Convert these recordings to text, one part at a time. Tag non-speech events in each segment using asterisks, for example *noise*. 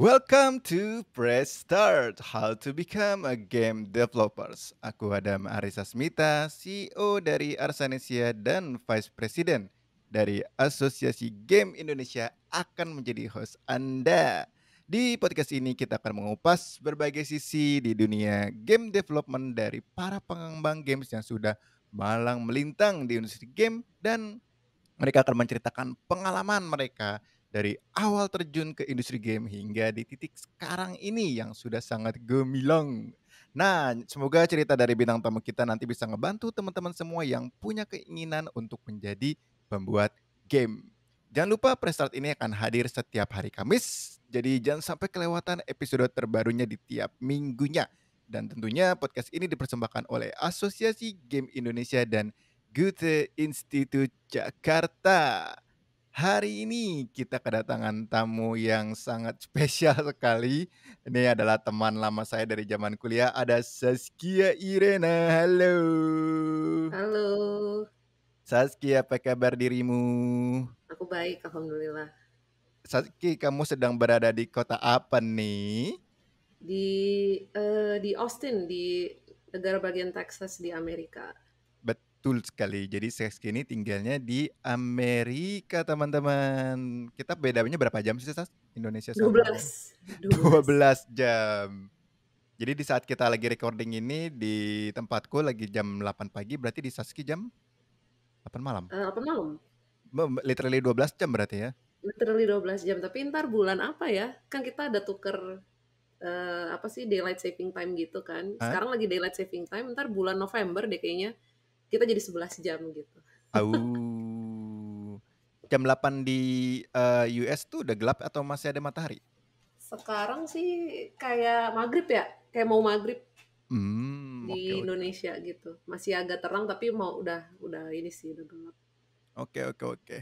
Welcome to Press Start, How to Become a Game Developers. Aku Adam Arisa Smita, CEO dari Arsanesia dan Vice President dari Asosiasi Game Indonesia akan menjadi host Anda. Di podcast ini kita akan mengupas berbagai sisi di dunia game development dari para pengembang games yang sudah Malang melintang di industri game dan mereka akan menceritakan pengalaman mereka dari awal terjun ke industri game hingga di titik sekarang ini yang sudah sangat gemilang. Nah, semoga cerita dari bintang tamu kita nanti bisa ngebantu teman-teman semua yang punya keinginan untuk menjadi pembuat game. Jangan lupa Prestart ini akan hadir setiap hari Kamis. Jadi jangan sampai kelewatan episode terbarunya di tiap minggunya. Dan tentunya podcast ini dipersembahkan oleh Asosiasi Game Indonesia dan Goethe Institute Jakarta. Hari ini kita kedatangan tamu yang sangat *laughs* spesial sekali. Ini adalah teman lama saya dari zaman kuliah, ada Saskia Irena. Halo. Halo. Saskia, apa kabar dirimu? Aku baik, alhamdulillah. Saskia, kamu sedang berada di kota apa nih? di uh, di Austin di negara bagian Texas di Amerika. Betul sekali. Jadi saya kini tinggalnya di Amerika, teman-teman. Kita bedanya berapa jam sih, Sas? Indonesia sama 12. 12 jam. Jadi di saat kita lagi recording ini di tempatku lagi jam 8 pagi, berarti di Saski jam 8 malam. Uh, eh, 8 malam. Literally 12 jam berarti ya. Literally 12 jam, tapi ntar bulan apa ya? Kan kita ada tuker uh, apa sih daylight saving time gitu kan. Sekarang lagi daylight saving time, ntar bulan November deh kayaknya kita jadi 11 jam gitu. Au. jam 8 di uh, eh, US tuh udah gelap atau masih ada matahari? Sekarang sih kayak maghrib ya, kayak mau maghrib hmm, di okay, Indonesia okay. gitu. Masih agak terang tapi mau udah udah ini sih udah gelap. Oke oke oke.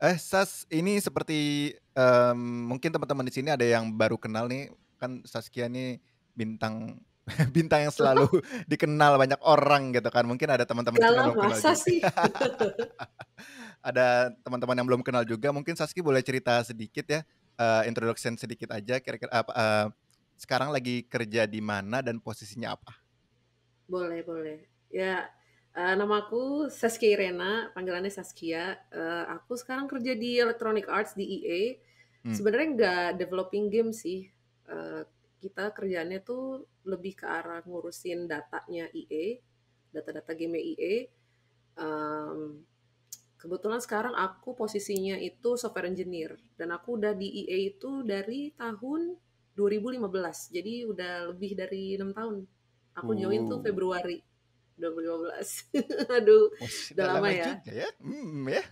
Eh Sas, ini seperti um, mungkin teman-teman di sini ada yang baru kenal nih kan Saskia ini bintang *laughs* bintang yang selalu *laughs* dikenal banyak orang gitu kan. Mungkin ada teman-teman yang belum kenal juga. sih. *laughs* ada teman-teman yang belum kenal juga. Mungkin Saski boleh cerita sedikit ya, uh, introduction sedikit aja. Kira-kira apa? Uh, uh, sekarang lagi kerja di mana dan posisinya apa? Boleh, boleh. Ya, uh, nama aku Saskia Irena, panggilannya Saskia. Uh, aku sekarang kerja di Electronic Arts di EA. Hmm. Sebenarnya nggak developing game sih, Eh, kita kerjanya tuh lebih ke arah ngurusin datanya IE, data-data game IE. Um, kebetulan sekarang aku posisinya itu software engineer dan aku udah di IE itu dari tahun 2015. Jadi udah lebih dari enam tahun. Aku join tuh oh. Februari 2015. *laughs* Aduh, Masih oh, udah lama, ya. Juga ya. Hmm, ya.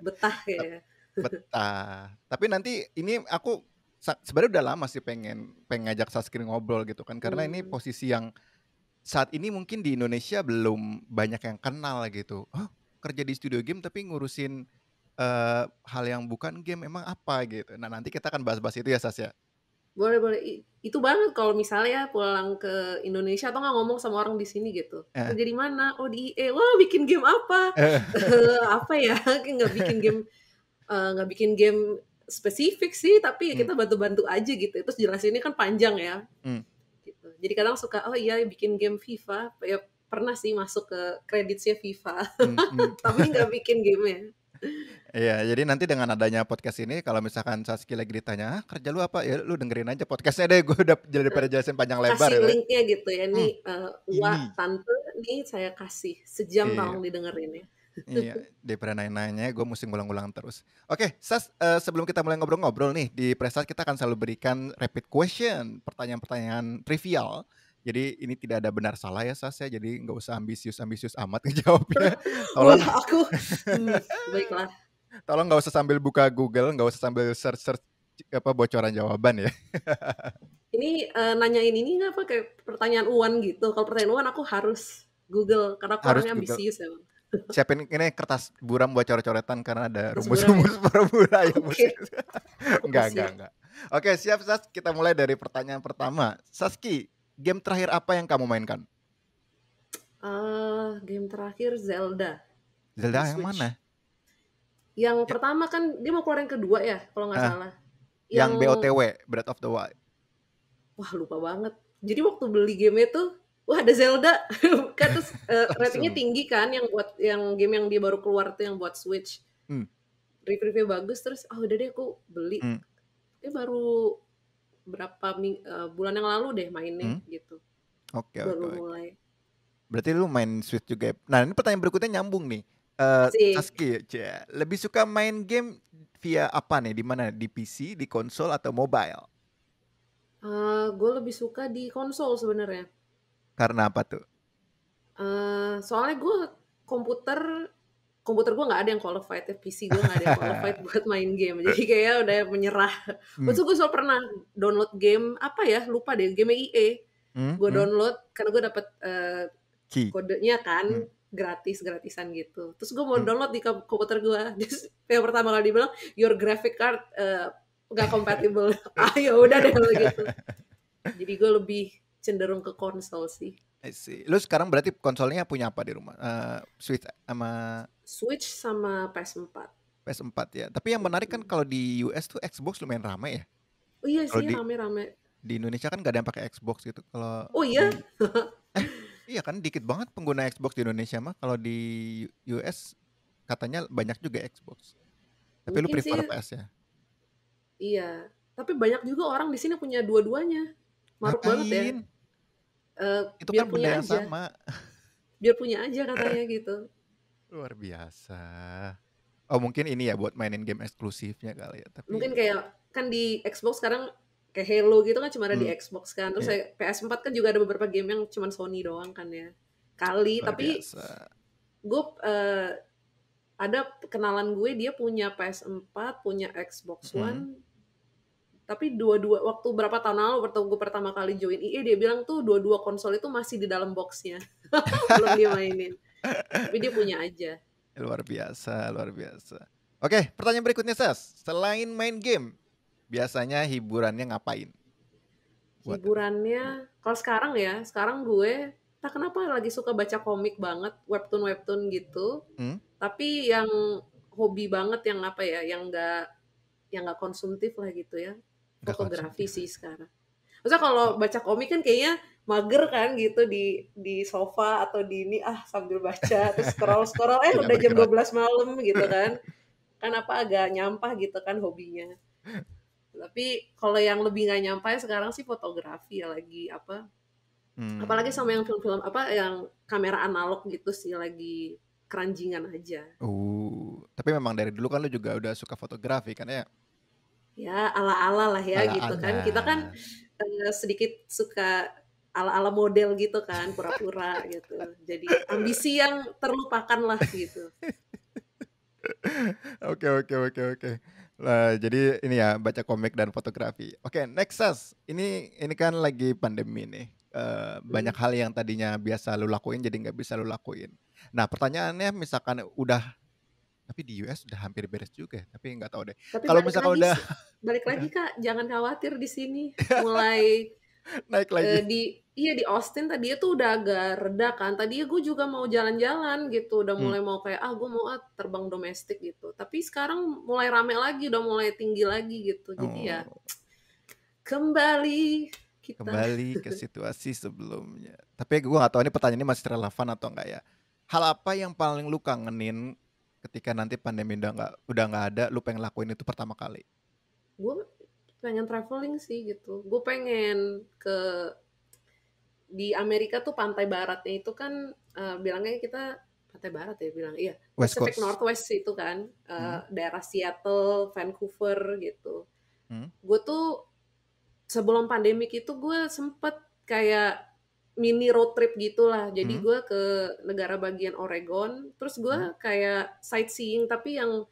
Betah ya. Betah. Tapi nanti ini aku sebenarnya udah lama sih pengen pengen ngajak Saskia ngobrol gitu kan karena hmm. ini posisi yang saat ini mungkin di Indonesia belum banyak yang kenal gitu. Oh, kerja di studio game tapi ngurusin uh, hal yang bukan game emang apa gitu. Nah, nanti kita akan bahas-bahas itu ya Sasya. Boleh, boleh. itu banget kalau misalnya pulang ke Indonesia atau nggak ngomong sama orang di sini gitu. Eh. Kerja mana? Oh, di eh Wah, bikin game apa? Eh. *laughs* Eh, apa ya? *laughs* Nggak bikin game nggak uh, bikin game spesifik sih tapi ya hmm. kita bantu-bantu aja gitu terus jelasinnya ini kan panjang ya hmm. gitu jadi kadang suka oh iya bikin game FIFA ya pernah sih masuk ke kreditnya FIFA hmm, hmm. *laughs* tapi nggak bikin game ya Iya, jadi nanti dengan adanya podcast ini, kalau misalkan Saski lagi ditanya, ah, kerja lu apa? Ya lu dengerin aja podcastnya deh, *laughs* gue udah jadi pada jelasin panjang lebar. Kasih ya. linknya gitu ya, nih, hmm. uh, eh, wah tante, nih saya kasih sejam iya. tolong didengerin ya iya, daripada nanya-nanya gue mesti ngulang-ngulang terus. Oke, okay, Sas, uh, sebelum kita mulai ngobrol-ngobrol nih, di Presat kita akan selalu berikan rapid question, pertanyaan-pertanyaan trivial. Jadi ini tidak ada benar salah ya Sas ya, jadi nggak usah ambisius-ambisius amat ngejawabnya. *laughs* Tolong. aku, hmm, baiklah. Tolong nggak usah sambil buka Google, nggak usah sambil search-search apa bocoran jawaban ya. *laughs* ini uh, nanyain ini nggak apa kayak pertanyaan Uwan gitu. Kalau pertanyaan Uwan aku harus Google karena aku harus orangnya ambisius ya siapin ini kertas buram buat coret-coretan karena ada rumus-rumus perpura ya, ya okay. enggak enggak enggak oke siap Sas kita mulai dari pertanyaan pertama Saski game terakhir apa yang kamu mainkan uh, game terakhir Zelda Zelda yang mana yang ya. pertama kan dia mau keluar yang kedua ya kalau nggak ah. salah yang, yang BOTW Breath of the Wild wah lupa banget jadi waktu beli game itu wah ada Zelda *laughs* kan terus uh, *laughs* ratingnya tinggi kan yang buat yang game yang dia baru keluar tuh yang buat Switch hmm. review-review bagus terus oh udah deh aku beli hmm. dia baru berapa ming uh, bulan yang lalu deh mainnya hmm. gitu okay, baru okay, mulai berarti lu main Switch juga ya? nah ini pertanyaan berikutnya nyambung nih Uh, eh, Saski, lebih suka main game via apa nih? Di mana? Di PC, di konsol atau mobile? Uh, gue lebih suka di konsol sebenarnya. Karena apa tuh? Uh, soalnya gue komputer komputer gue nggak ada yang qualified PC gue nggak ada yang qualified *laughs* buat main game jadi kayak udah menyerah hmm. gue soal pernah download game apa ya lupa deh game EA hmm. gue hmm. download hmm. karena gue dapat uh, eh, kodenya kan hmm. gratis gratisan gitu terus gue mau hmm. download di komputer gue *laughs* terus yang pertama kali dibilang your graphic card eh, nggak uh, compatible *laughs* ah ya udah deh gitu jadi gue lebih cenderung ke konsol sih. I see. Lu sekarang berarti konsolnya punya apa di rumah? Uh, Switch sama Switch sama PS4. PS4 ya. Tapi yang menarik kan kalau di US tuh Xbox lumayan ramai ya. Oh iya kalo sih rame-rame. Di, di Indonesia kan gak ada yang pakai Xbox gitu. Kalau Oh iya. Di, *laughs* eh, iya kan dikit banget pengguna Xbox di Indonesia mah. Kalau di US katanya banyak juga Xbox. Tapi Mungkin lu prefer sih, PS ya? Iya. Tapi banyak juga orang di sini punya dua-duanya maruk Ngapain? banget ya uh, itu biar kan punya aja sama. biar punya aja katanya *laughs* gitu luar biasa oh mungkin ini ya buat mainin game eksklusifnya kali ya tapi mungkin kayak kan di Xbox sekarang kayak Halo gitu kan cuma ada hmm. di Xbox kan terus yeah. PS4 kan juga ada beberapa game yang cuma Sony doang kan ya kali luar tapi gue uh, ada kenalan gue dia punya PS4 punya Xbox hmm. One tapi dua-dua waktu berapa tahun lalu waktu gue pertama kali join IE dia bilang tuh dua-dua konsol itu masih di dalam boxnya *laughs* belum dia mainin tapi dia punya aja luar biasa luar biasa oke pertanyaan berikutnya Sas selain main game biasanya hiburannya ngapain Buat hiburannya kalau sekarang ya sekarang gue tak kenapa lagi suka baca komik banget webtoon webtoon gitu hmm? tapi yang hobi banget yang apa ya yang enggak yang nggak konsumtif lah gitu ya fotografi sih sekarang. Maksudnya kalau baca komik kan kayaknya mager kan gitu di di sofa atau di ini ah sambil baca *laughs* terus scroll scroll eh udah jam 12 malam gitu *laughs* kan. Kan apa agak nyampah gitu kan hobinya. Tapi kalau yang lebih nggak nyampah ya sekarang sih fotografi ya lagi apa hmm. apalagi sama yang film-film apa yang kamera analog gitu sih lagi keranjingan aja. Uh, tapi memang dari dulu kan lu juga udah suka fotografi kan ya? ya ala-ala lah ya ala gitu kan. Kita kan uh, sedikit suka ala-ala model gitu kan, pura-pura *laughs* gitu. Jadi ambisi yang terlupakan lah gitu. Oke oke oke oke. Lah, jadi ini ya baca komik dan fotografi. Oke, okay, Nexus. Ini ini kan lagi pandemi nih. Uh, hmm. banyak hal yang tadinya biasa lu lakuin jadi nggak bisa lu lakuin. Nah pertanyaannya misalkan udah tapi di US udah hampir beres juga ya, tapi nggak tahu deh kalau misalnya udah balik lagi kak jangan khawatir di sini *laughs* mulai naik lagi uh, di iya di Austin tadi tuh udah agak reda kan tadi gue juga mau jalan-jalan gitu udah hmm. mulai mau kayak ah gue mau ah, terbang domestik gitu tapi sekarang mulai rame lagi udah mulai tinggi lagi gitu jadi ya oh. ya kembali kita. kembali *laughs* ke situasi sebelumnya tapi gue gak tahu ini pertanyaan ini masih relevan atau enggak ya hal apa yang paling lu kangenin ketika nanti pandemi udah nggak udah nggak ada lu pengen lakuin itu pertama kali gue pengen traveling sih gitu gue pengen ke di Amerika tuh pantai baratnya itu kan uh, bilangnya kita pantai barat ya bilang iya West Pacific Coast. Northwest itu kan uh, hmm. daerah Seattle Vancouver gitu hmm. gue tuh sebelum pandemik itu gue sempet kayak mini road trip gitulah. Jadi hmm. gue ke negara bagian Oregon, terus gue hmm. kayak sightseeing tapi yang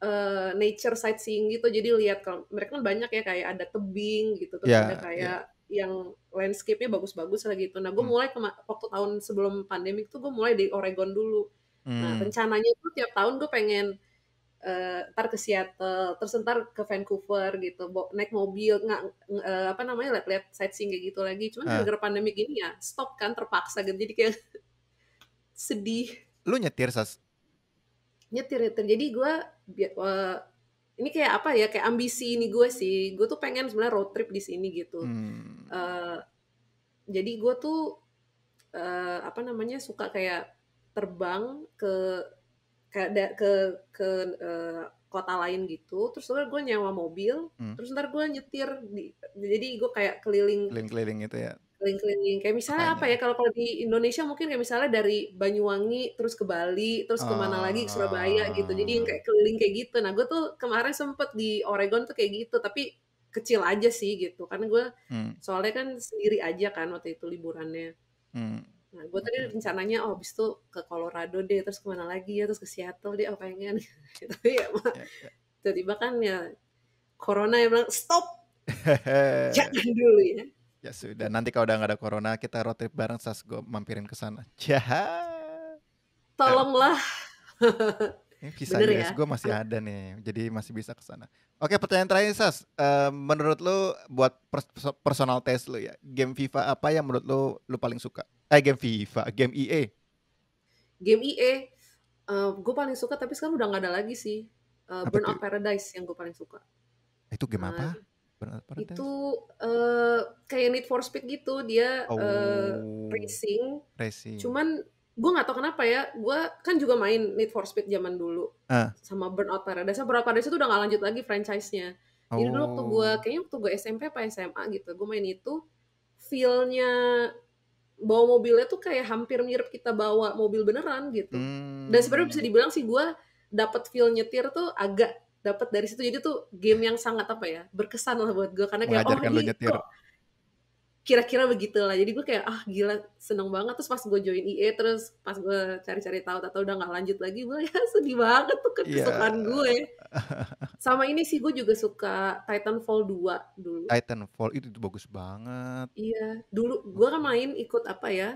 uh, nature sightseeing gitu. Jadi lihat kalau mereka kan banyak ya kayak ada tebing gitu, terus yeah, ada ya. kayak yeah. yang landscape-nya bagus-bagus lah gitu. Nah, gue hmm. mulai waktu tahun sebelum pandemik tuh gue mulai di Oregon dulu. Nah, hmm. Nah, rencananya itu tiap tahun gue pengen uh, ntar ke Seattle, terus ntar ke Vancouver gitu, naik mobil, nggak eh, apa namanya lihat-lihat sightseeing kayak gitu lagi. Cuman uh. Ah. gara pandemi gini ya, stop kan terpaksa gitu. Jadi kayak *laughs* sedih. Lu nyetir sas? Nyetir nyetir. Jadi gue eh, ini kayak apa ya? Kayak ambisi ini gue sih. Gue tuh pengen sebenarnya road trip di sini gitu. Hmm. Uh, jadi gue tuh uh, apa namanya suka kayak terbang ke ke ke ke uh, kota lain gitu terus ntar gue nyewa mobil hmm. terus ntar gue nyetir di, jadi gue kayak keliling keliling-keliling itu ya keliling-keliling kayak misalnya Kanya. apa ya kalau kalau di Indonesia mungkin kayak misalnya dari Banyuwangi terus ke Bali terus kemana oh, lagi ke Surabaya gitu jadi yang kayak keliling kayak gitu nah gue tuh kemarin sempet di Oregon tuh kayak gitu tapi kecil aja sih gitu karena gue hmm. soalnya kan sendiri aja kan waktu itu liburannya hmm Nah, gue tadi rencananya oh habis itu ke Colorado deh, terus kemana lagi ya, terus ke Seattle deh, oh pengen. *laughs* Tapi gitu, iya, ya mah, ya. tiba-tiba kan ya Corona yang bilang stop, *laughs* jangan dulu ya. Ya sudah, nanti kalau udah gak ada Corona kita road trip bareng, sas gue mampirin ke sana. Jahat. *laughs* Ya. Tolonglah. Ini bisa Bener ya? gue masih ada nih, jadi masih bisa ke sana. Oke, pertanyaan terakhir Sas, uh, menurut lu buat personal test lu ya, game FIFA apa yang menurut lu lu paling suka? eh game FIFA, game EA. Game EA, uh, eh, gue paling suka tapi sekarang udah nggak ada lagi sih. Uh, eh, Burnout Paradise yang gue paling suka. Eh, itu game uh, apa? Burnout Paradise? Itu uh, kayak Need for Speed gitu, dia oh. uh, racing. Racing. Cuman gue nggak tau kenapa ya, gue kan juga main Need for Speed zaman dulu uh. sama Burnout Paradise. Burnout Paradise itu udah nggak lanjut lagi franchise-nya. Jadi dulu waktu gue, oh. kayaknya waktu gue SMP apa SMA gitu, gue main itu feel-nya bawa mobilnya tuh kayak hampir mirip kita bawa mobil beneran gitu. Hmm. Dan sebenarnya bisa dibilang sih gue dapat feel nyetir tuh agak dapat dari situ. Jadi tuh game yang sangat apa ya berkesan lah buat gue karena kayak oh ini nyetir. kok kira-kira begitulah jadi gue kayak ah gila seneng banget terus pas gue join IE terus pas gue cari-cari tahu atau udah nggak lanjut lagi gue ya *laughs* sedih banget tuh iya. kesukaan yeah. gue *laughs* sama ini sih gue juga suka Titanfall 2 dulu Titanfall itu, itu bagus banget iya dulu gue kan main ikut apa ya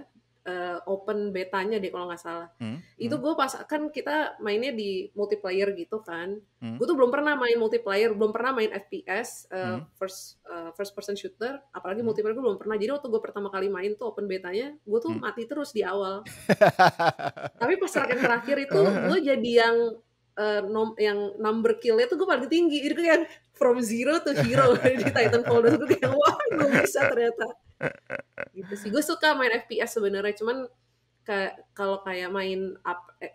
uh, open betanya deh kalau nggak salah. Hmm. Itu hmm. gue pas kan kita mainnya di multiplayer gitu kan. Hmm. Gue tuh belum pernah main multiplayer, belum pernah main FPS uh, eh, hmm. first uh, first person shooter, apalagi hmm. multiplayer gue belum pernah. Jadi waktu gue pertama kali main tuh open betanya, gue tuh hmm. mati terus di awal. *laughs* Tapi pas terakhir terakhir itu gue jadi yang Uh, nom yang number killnya tuh gue paling tinggi itu kayak from zero to hero *laughs* di Titanfall dan gue kayak wah gue bisa ternyata gitu sih gue suka main FPS sebenarnya cuman ke, kalau kayak main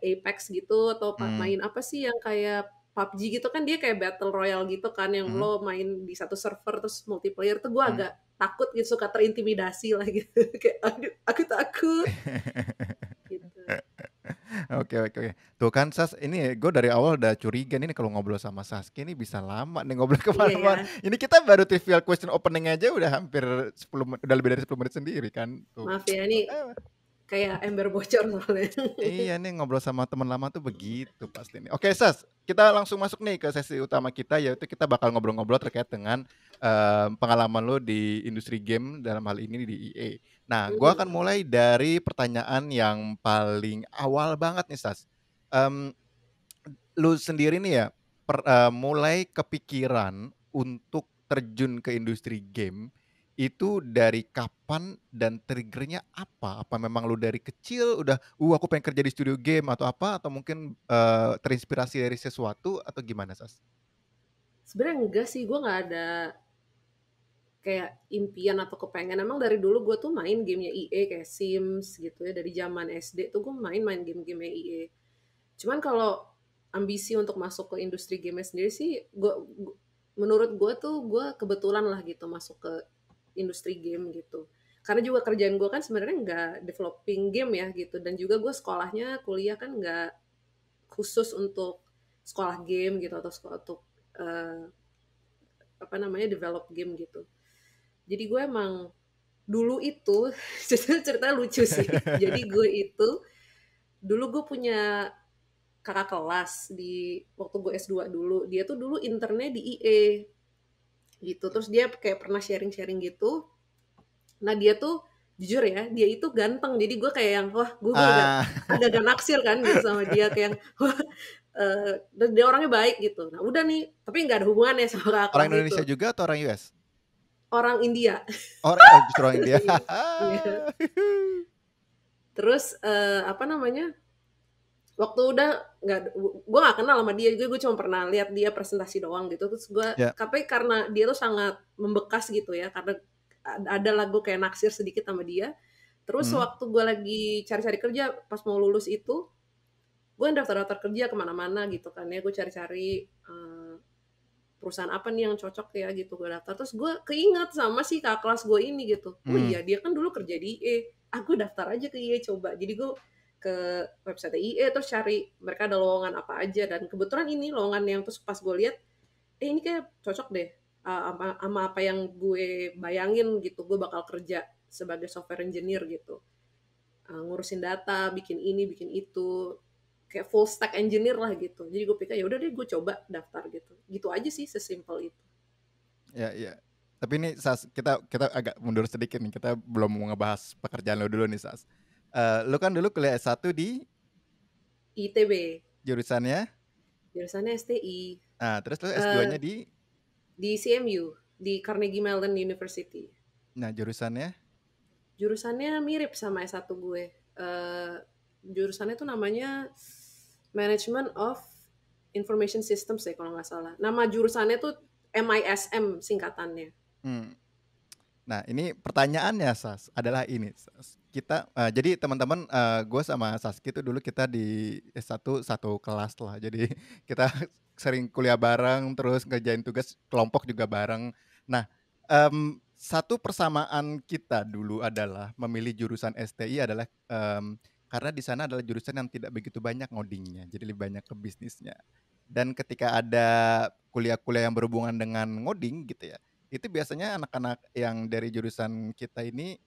eh, Apex gitu atau hmm. main apa sih yang kayak PUBG gitu kan dia kayak battle royale gitu kan yang hmm. lo main di satu server terus multiplayer tuh gue hmm. agak takut gitu suka terintimidasi lah gitu *laughs* kayak aku takut *laughs* Oke oke oke. Tuh kan Sas, ini gue dari awal udah curiga nih kalau ngobrol sama Saski ini bisa lama nih ngobrol *laughs* iya, ya. kemana-mana. Iya, Ini kita baru trivial question opening aja udah hampir 10 udah lebih dari 10 menit sendiri kan. Tuh. Maaf ya ini eh kayak ember bocor malah. iya nih ngobrol sama teman lama tuh begitu pasti nih. Oke Sas, kita langsung masuk nih ke sesi utama kita yaitu kita bakal ngobrol-ngobrol terkait dengan uh, pengalaman lo di industri game dalam hal ini di EA. Nah, mm-hmm. gua akan mulai dari pertanyaan yang paling awal banget nih Sas. Um, lu sendiri nih ya per, uh, mulai kepikiran untuk terjun ke industri game itu dari kapan dan triggernya apa? Apa memang lu dari kecil udah, uh aku pengen kerja di studio game atau apa? Atau mungkin uh, terinspirasi dari sesuatu atau gimana Sas? Sebenarnya enggak sih, gue nggak ada kayak impian atau kepengen. Emang dari dulu gue tuh main gamenya EA kayak Sims gitu ya. Dari zaman SD tuh gue main-main game-game EA. Cuman kalau ambisi untuk masuk ke industri game sendiri sih, gue menurut gue tuh gue kebetulan lah gitu masuk ke industri game gitu karena juga kerjaan gue kan sebenarnya nggak developing game ya gitu dan juga gue sekolahnya kuliah kan nggak khusus untuk sekolah game gitu atau sekolah untuk uh, apa namanya develop game gitu jadi gue emang dulu itu *laughs* cerita lucu sih *laughs* jadi gue itu dulu gue punya kakak kelas di waktu gue S2 dulu dia tuh dulu internet di IE gitu terus dia kayak pernah sharing-sharing gitu nah dia tuh jujur ya dia itu ganteng jadi gue kayak yang wah gue uh. Ah. ada ada naksir kan gitu sama dia kayak yang *laughs* wah uh, dia orangnya baik gitu nah udah nih tapi nggak ada hubungannya sama kakak orang gitu. Indonesia juga atau orang US orang India orang oh, justru orang India *laughs* iya. *laughs* terus uh, apa namanya waktu udah nggak gue nggak kenal sama dia juga gue cuma pernah lihat dia presentasi doang gitu terus gue yeah. tapi karena dia tuh sangat membekas gitu ya karena ada lagu kayak naksir sedikit sama dia terus hmm. waktu gue lagi cari-cari kerja pas mau lulus itu gue daftar-daftar kerja kemana-mana gitu kan ya gue cari-cari um, perusahaan apa nih yang cocok ya gitu gue daftar terus gue keinget sama si kakak kelas gue ini gitu oh hmm. iya dia kan dulu kerja di E, aku ah, daftar aja ke IE coba jadi gue ke website IE terus cari mereka ada lowongan apa aja dan kebetulan ini lowongan yang terus pas gue lihat eh ini kayak cocok deh uh, sama, apa yang gue bayangin gitu gue bakal kerja sebagai software engineer gitu uh, ngurusin data bikin ini bikin itu kayak full stack engineer lah gitu jadi gue pikir ya udah deh gue coba daftar gitu gitu aja sih sesimpel itu ya ya tapi ini sas kita kita agak mundur sedikit nih kita belum mau ngebahas pekerjaan lo dulu nih sas uh, lu kan dulu kuliah S1 di ITB. Jurusannya? Jurusannya STI. Nah, terus lu eh, S2-nya uh, di di CMU, di Carnegie Mellon University. Nah, jurusannya? Jurusannya mirip sama S1 gue. Uh, jurusannya itu namanya Management of Information Systems ya kalau nggak salah. Nama jurusannya tuh MISM singkatannya. Hmm. Nah, ini pertanyaannya Sas adalah ini. Sas. Kita uh, jadi teman-teman uh, eh, gue sama Saski itu dulu kita di satu satu kelas lah. Jadi *laughs* kita *laughs* sering kuliah bareng, terus ngerjain tugas kelompok juga bareng. Nah, um, satu persamaan kita dulu adalah memilih jurusan STI adalah um, karena di sana adalah jurusan yang tidak begitu banyak ngodingnya, jadi lebih banyak ke bisnisnya. Dan ketika ada kuliah-kuliah yang berhubungan dengan ngoding gitu ya, itu biasanya anak-anak yang dari jurusan kita ini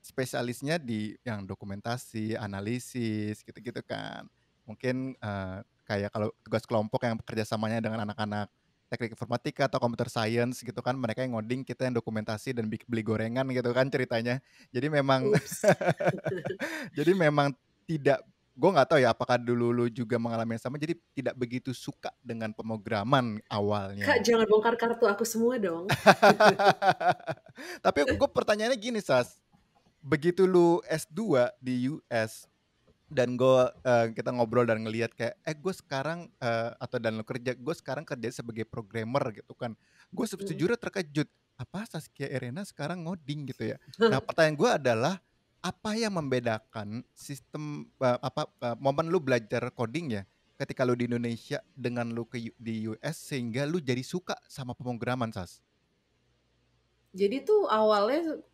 spesialisnya di yang dokumentasi, analisis, gitu-gitu kan. Mungkin uh, kayak kalau tugas kelompok yang kerjasamanya dengan anak-anak teknik informatika atau computer science gitu kan mereka yang ngoding kita yang dokumentasi dan beli gorengan gitu kan ceritanya jadi memang *laughs* jadi memang tidak gue nggak tahu ya apakah dulu lu juga mengalami yang sama jadi tidak begitu suka dengan pemrograman awalnya kak gitu. jangan bongkar kartu aku semua dong *laughs* tapi gue pertanyaannya gini sas begitu lu S2 di US dan gue uh, kita ngobrol dan ngelihat kayak eh gue sekarang uh, atau dan lu kerja gue sekarang kerja sebagai programmer gitu kan gue sejujurnya terkejut apa Saskia Erena sekarang ngoding gitu ya nah *laughs* pertanyaan gue adalah apa yang membedakan sistem uh, apa uh, momen lu belajar coding ya ketika lu di Indonesia dengan lu ke di US sehingga lu jadi suka sama pemrograman Sas? Jadi tuh awalnya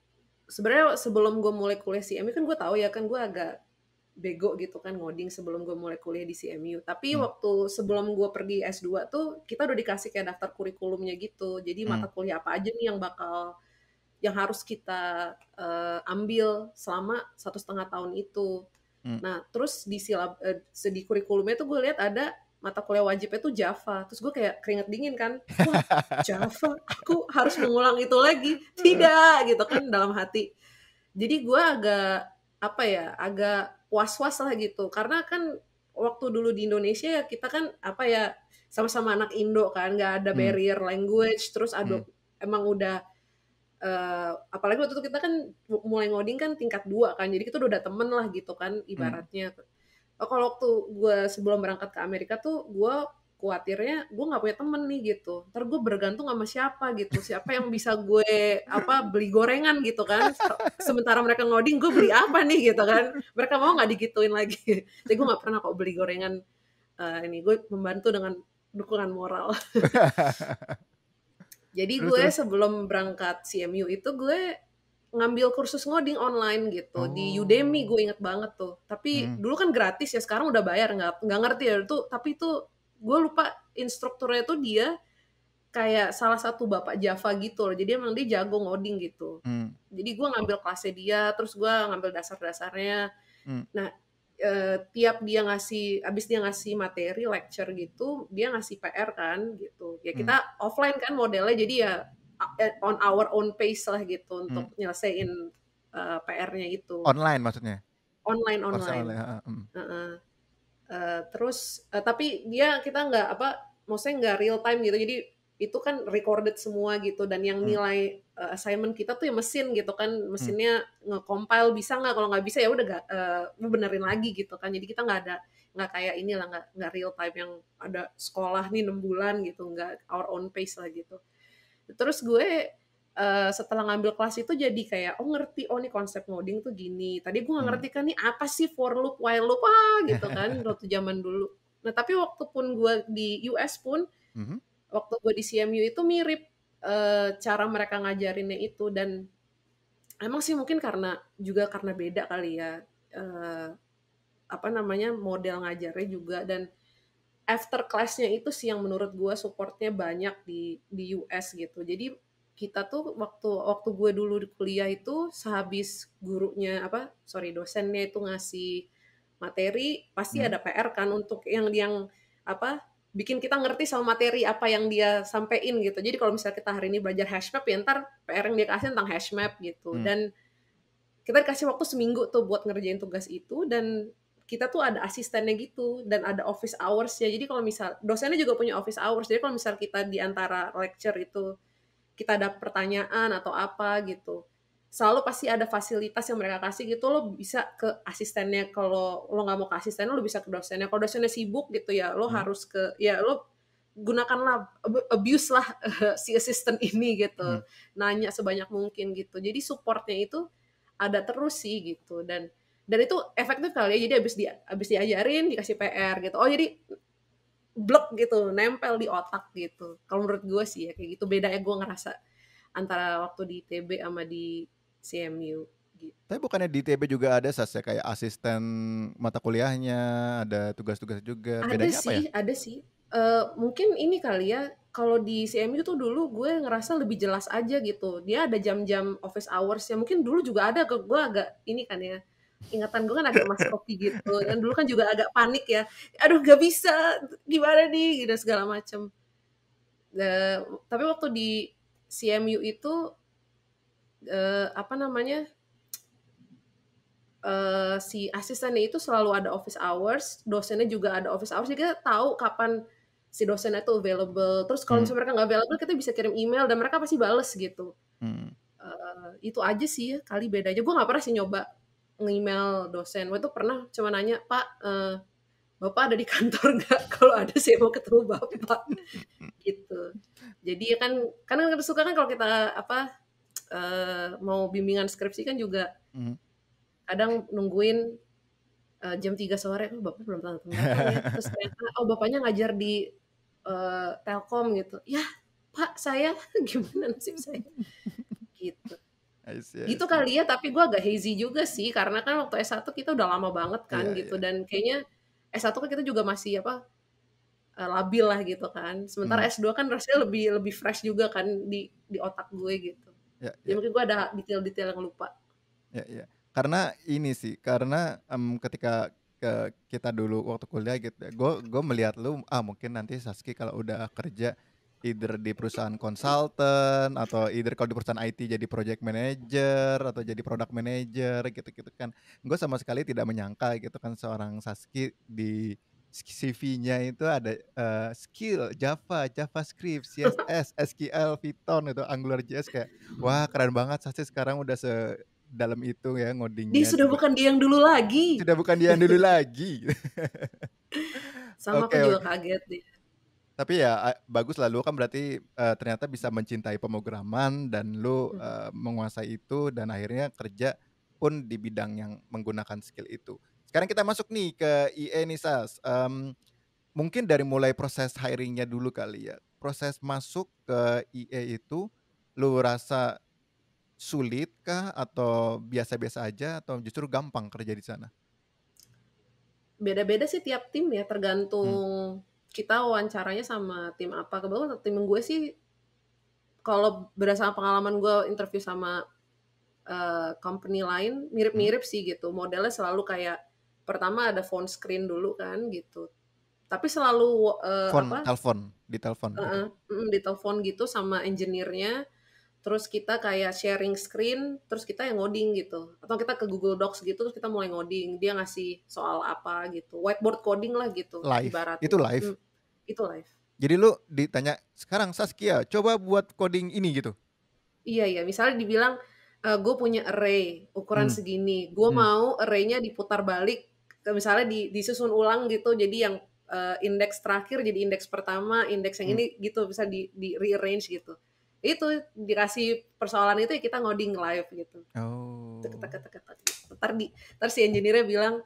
sebenarnya sebelum gue mulai kuliah CMU kan gue tahu ya kan gue agak bego gitu kan ngoding sebelum gue mulai kuliah di CMU. Tapi hmm. waktu sebelum gue pergi S2 tuh kita udah dikasih kayak daftar kurikulumnya gitu. Jadi hmm. mata kuliah apa aja nih yang bakal yang harus kita uh, ambil selama satu setengah tahun itu. Hmm. Nah, terus di silab uh, eh, di kurikulumnya tuh gue lihat ada mata kuliah wajibnya tuh Java. Terus gue kayak keringet dingin kan. Wah, *laughs* Java, aku harus mengulang itu lagi. Tidak hmm. gitu kan dalam hati. Jadi gue agak apa ya, agak was-was lah gitu. Karena kan waktu dulu di Indonesia ya kita kan apa ya sama-sama anak Indo kan, nggak ada hmm. barrier hmm. language, terus ada hmm. emang udah uh, apalagi waktu itu kita kan mulai ngoding kan tingkat dua kan jadi kita udah temen lah gitu kan ibaratnya hmm. kalau waktu gue sebelum berangkat ke Amerika tuh gue khawatirnya gue nggak punya temen nih gitu ntar gue bergantung sama siapa gitu siapa yang bisa gue apa beli gorengan gitu kan sementara mereka ngoding gue beli apa nih gitu kan mereka mau nggak digituin lagi *laughs* jadi gue nggak pernah kok beli gorengan uh, ini gue membantu dengan dukungan moral *laughs* Jadi gue terus. sebelum berangkat CMU itu gue ngambil kursus ngoding online gitu oh. di Udemy gue inget banget tuh. Tapi hmm. dulu kan gratis ya sekarang udah bayar nggak nggak ngerti ya itu. Tapi itu gue lupa instrukturnya tuh dia kayak salah satu bapak Java gitu loh. Jadi emang dia jago ngoding gitu. Hmm. Jadi gue ngambil kelasnya dia, terus gue ngambil dasar-dasarnya. Hmm. Nah Eh, tiap dia ngasih abis dia ngasih materi lecture gitu dia ngasih PR kan gitu ya kita hmm. offline kan modelnya jadi ya eh, on our own pace lah gitu untuk hmm. nyelesain uh, eh, PR-nya itu online maksudnya online online, Uh, uh, uh, terus uh, tapi dia kita nggak apa maksudnya nggak real time gitu jadi itu kan recorded semua gitu dan yang hmm. nilai hmm Eh, assignment kita tuh ya mesin gitu kan hmm. mesinnya ngecompile bisa nggak kalau nggak bisa ya udah gak, uh, eh, benerin lagi gitu kan jadi kita nggak ada nggak kayak inilah nggak nggak real time yang ada sekolah nih enam bulan gitu nggak our own pace lah gitu terus gue Uh, setelah ngambil kelas itu jadi kayak oh ngerti oh nih konsep ngoding tuh gini tadi gue nggak hmm. ngerti kan nih apa sih for loop while loop ah gitu *laughs* kan waktu zaman dulu nah tapi waktu pun gue di US pun mm -hmm. waktu gue di CMU itu mirip uh, cara mereka ngajarinnya itu dan emang sih mungkin karena juga karena beda kali ya uh, apa namanya model ngajarnya juga dan after classnya itu sih yang menurut gue supportnya banyak di di US gitu jadi kita tuh waktu waktu gue dulu di kuliah itu sehabis gurunya apa sorry dosennya itu ngasih materi pasti hmm. ada PR kan untuk yang yang apa bikin kita ngerti soal materi apa yang dia sampein gitu. Jadi kalau misalnya kita hari ini belajar hash map, ya ntar PR yang dia kasih tentang hash map gitu. Hmm. Dan kita dikasih waktu seminggu tuh buat ngerjain tugas itu dan kita tuh ada asistennya gitu dan ada office hours ya. Jadi kalau misal dosennya juga punya office hours. Jadi kalau misal kita di antara lecture itu kita ada pertanyaan atau apa gitu selalu pasti ada fasilitas yang mereka kasih gitu lo bisa ke asistennya kalau lo nggak mau ke asistennya lo bisa ke dosennya kalau dosennya sibuk gitu ya lo hmm. harus ke ya lo gunakanlah abuse lah uh, eh, si asisten ini gitu hmm. nanya sebanyak mungkin gitu jadi supportnya itu ada terus sih gitu dan dan itu efektif kali ya jadi abis dia abis diajarin dikasih PR gitu oh jadi blok gitu nempel di otak gitu kalau menurut gue sih ya kayak gitu beda ya gue ngerasa antara waktu di tb sama di CMU gitu. Tapi bukannya di ITB juga ada saya kayak asisten mata kuliahnya, ada tugas-tugas juga. Ada Bedanya sih, apa ya? ada sih. Uh, mungkin ini kali ya, kalau di CMU tuh dulu gue ngerasa lebih jelas aja gitu. Dia ada jam-jam office hours ya. Mungkin dulu juga ada ke gue agak ini kan ya. Ingatan gue kan agak mas *laughs* kopi gitu. Dan dulu kan juga agak panik ya. Aduh gak bisa, gimana nih, gitu segala macem. Uh, tapi waktu di CMU itu uh, apa namanya uh, si asistennya itu selalu ada office hours, dosennya juga ada office hours, jadi kita tahu kapan si dosennya itu available. Terus kalau hmm. misalnya hmm. mereka nggak available, kita bisa kirim email dan mereka pasti bales gitu. Hmm. Uh, itu aja sih ya, kali bedanya. Gue nggak pernah sih nyoba nge-email dosen. Gue tuh pernah cuma nanya, Pak, uh, Bapak ada di *laughs* kantor nggak? Kalau ada sih mau ketemu Bapak. *laughs* gitu. Jadi ya kan, kan suka kan kalau kita apa Eh, mau bimbingan skripsi kan juga hmm. kadang nungguin uh, jam 3 sore oh, bapak belum tahu ya. *laughs* terus ternyata oh bapaknya ngajar di uh, Telkom gitu ya pak saya *laughs* gimana nasib saya gitu I gitu kali ya tapi gue agak hazy juga sih karena kan waktu S1 kita udah lama banget kan yeah, gitu yeah. dan kayaknya S1 kan kita juga masih apa labil lah gitu kan sementara hmm. S2 kan rasanya lebih lebih fresh juga kan di di otak gue gitu ya, ya. mungkin gue ada detail-detail yang lupa ya ya karena ini sih karena um, ketika ke kita dulu waktu kuliah gitu gue ya, gue melihat lu ah mungkin nanti Saski kalau udah kerja either di perusahaan konsultan atau either kalau di perusahaan IT jadi project manager atau jadi product manager gitu-gitu kan gue sama sekali tidak menyangka gitu kan seorang Saski di CV-nya itu ada uh, skill Java, JavaScript, CSS, SQL, Python itu Angular JS kayak wah keren banget sih sekarang udah se dalam itu ya ngodingnya. Dia sudah bukan dia yang dulu lagi. Sudah bukan dia yang dulu lagi. Sama okay, aku juga kaget nih. Tapi ya bagus lah lu kan berarti uh, ternyata bisa mencintai pemrograman dan lu uh, menguasai itu dan akhirnya kerja pun di bidang yang menggunakan skill itu. Sekarang kita masuk nih ke IE nih Um, mungkin dari mulai proses hiringnya dulu kali ya. Proses masuk ke IE itu lu rasa sulit kah atau biasa-biasa aja atau justru gampang kerja di sana? Beda-beda sih tiap tim ya, tergantung hmm. kita wawancaranya sama tim apa. Kebetulan tim gue sih kalau berdasarkan pengalaman gue interview sama uh, company lain mirip-mirip hmm. sih gitu. Modelnya selalu kayak pertama ada phone screen dulu kan gitu tapi selalu uh, phone, apa telepon di telepon uh, uh, di telepon gitu sama engineer-nya terus kita kayak sharing screen terus kita yang ngoding gitu atau kita ke Google Docs gitu terus kita mulai ngoding dia ngasih soal apa gitu whiteboard coding lah gitu live ibarat itu live hmm, itu live jadi lu ditanya sekarang Saskia coba buat coding ini gitu iya iya misalnya dibilang uh, eh, gue punya array ukuran hmm. segini gue hmm. mau arraynya diputar balik misalnya di disusun ulang gitu jadi yang uh, indeks terakhir jadi indeks pertama indeks yang hmm. ini gitu bisa di, di rearrange gitu itu dikasih persoalan itu ya kita ngoding live gitu oh. tek tek tek tek ntar di ntar si engineer bilang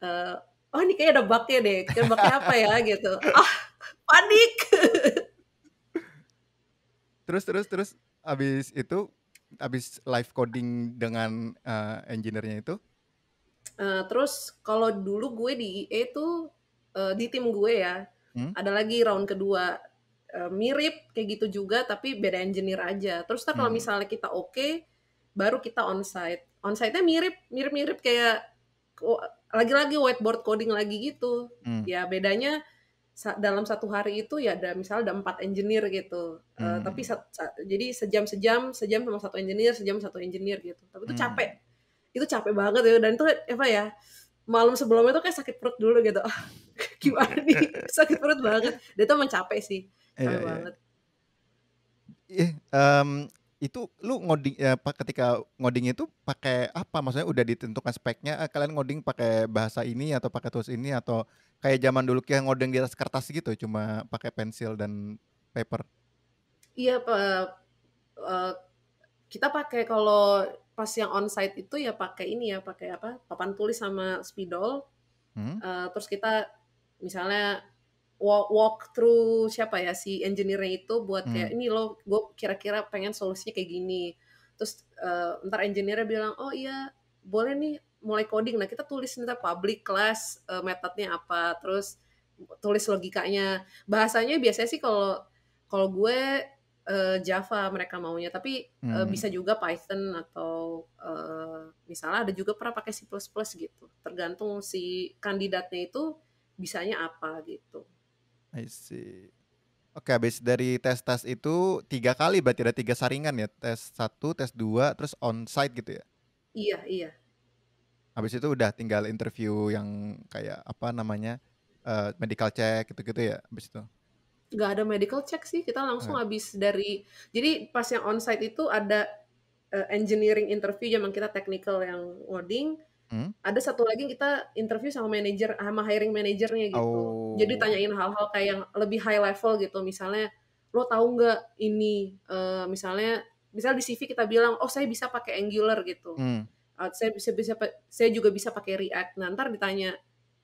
uh, oh ini kayak ada ya deh kan bugnya apa ya *laughs* gitu ah panik *laughs* terus terus terus abis itu abis live coding dengan uh, engineer-nya itu Uh, terus kalau dulu gue di IE tuh uh, di tim gue ya hmm? ada lagi round kedua uh, mirip kayak gitu juga tapi beda engineer aja. Terus kalau hmm. misalnya kita oke okay, baru kita onsite. Onsite-nya mirip mirip-mirip kayak lagi-lagi whiteboard coding lagi gitu. Hmm. Ya bedanya dalam satu hari itu ya ada misalnya ada empat engineer gitu hmm. uh, tapi jadi sejam sejam sejam sama satu engineer sejam satu engineer gitu tapi itu hmm. capek itu capek banget ya dan itu apa ya malam sebelumnya tuh kayak sakit perut dulu gitu ah, *laughs* gimana nih iya. sakit perut banget dan itu mencapek sih iya, capek yeah, banget yeah. Iya, um, itu lu ngoding ya, ketika ngoding itu pakai apa maksudnya udah ditentukan speknya eh, kalian ngoding pakai bahasa ini atau pakai tools ini atau kayak zaman dulu kayak ngoding di atas kertas gitu cuma pakai pensil dan paper iya pak uh, eh, kita pakai kalau pas yang on site itu ya pakai ini ya pakai apa papan tulis sama spidol hmm? uh, terus kita misalnya walk, walk through siapa ya si engineer itu buat kayak hmm. ini lo gue kira-kira pengen solusinya kayak gini terus uh, ntar engineer-nya bilang oh iya boleh nih mulai coding nah kita tulis ntar public class uh, eh, metodenya apa terus tulis logikanya bahasanya biasanya sih kalau kalau gue uh, Java mereka maunya tapi eh, hmm. uh, bisa juga Python atau uh, misalnya ada juga pernah pakai C++ gitu tergantung si kandidatnya itu bisanya apa gitu I see Oke, okay, habis dari tes-tes itu tiga kali berarti ada tiga saringan ya, tes satu, tes dua, terus on site gitu ya? Iya, iya. Habis itu udah tinggal interview yang kayak apa namanya uh, medical check gitu-gitu ya, habis itu? nggak ada medical check sih kita langsung hmm. habis dari jadi pas yang onsite itu ada uh, engineering interview zaman kita technical yang wording hmm? ada satu lagi kita interview sama manager sama hiring manajernya gitu oh. jadi tanyain hal-hal kayak yang lebih high level gitu misalnya lo tahu nggak ini uh, misalnya misalnya di CV kita bilang oh saya bisa pakai Angular gitu hmm. uh, saya bisa saya juga bisa pakai React nanti ditanya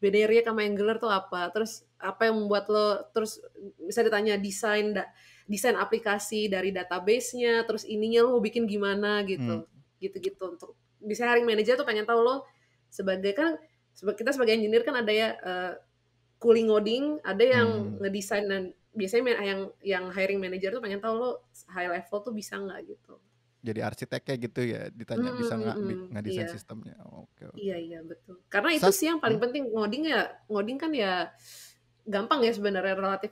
bedanya sama Angular tuh apa terus apa yang membuat lo terus bisa ditanya desain desain aplikasi dari database-nya terus ininya lo bikin gimana gitu gitu gitu-gitu untuk bisa hiring manager tuh pengen tahu lo sebagai kan kita sebagai engineer kan ada ya uh, cooling coding, ada yang hmm. ngedesain dan biasanya yang yang hiring manager tuh pengen tahu lo high level tuh bisa nggak gitu jadi arsiteknya gitu ya ditanya hmm, bisa hmm, nggak hmm, desain iya. sistemnya oh, oke okay, okay. iya iya betul karena itu sih yang paling hmm. penting ngoding ya ngoding kan ya gampang ya sebenarnya relatif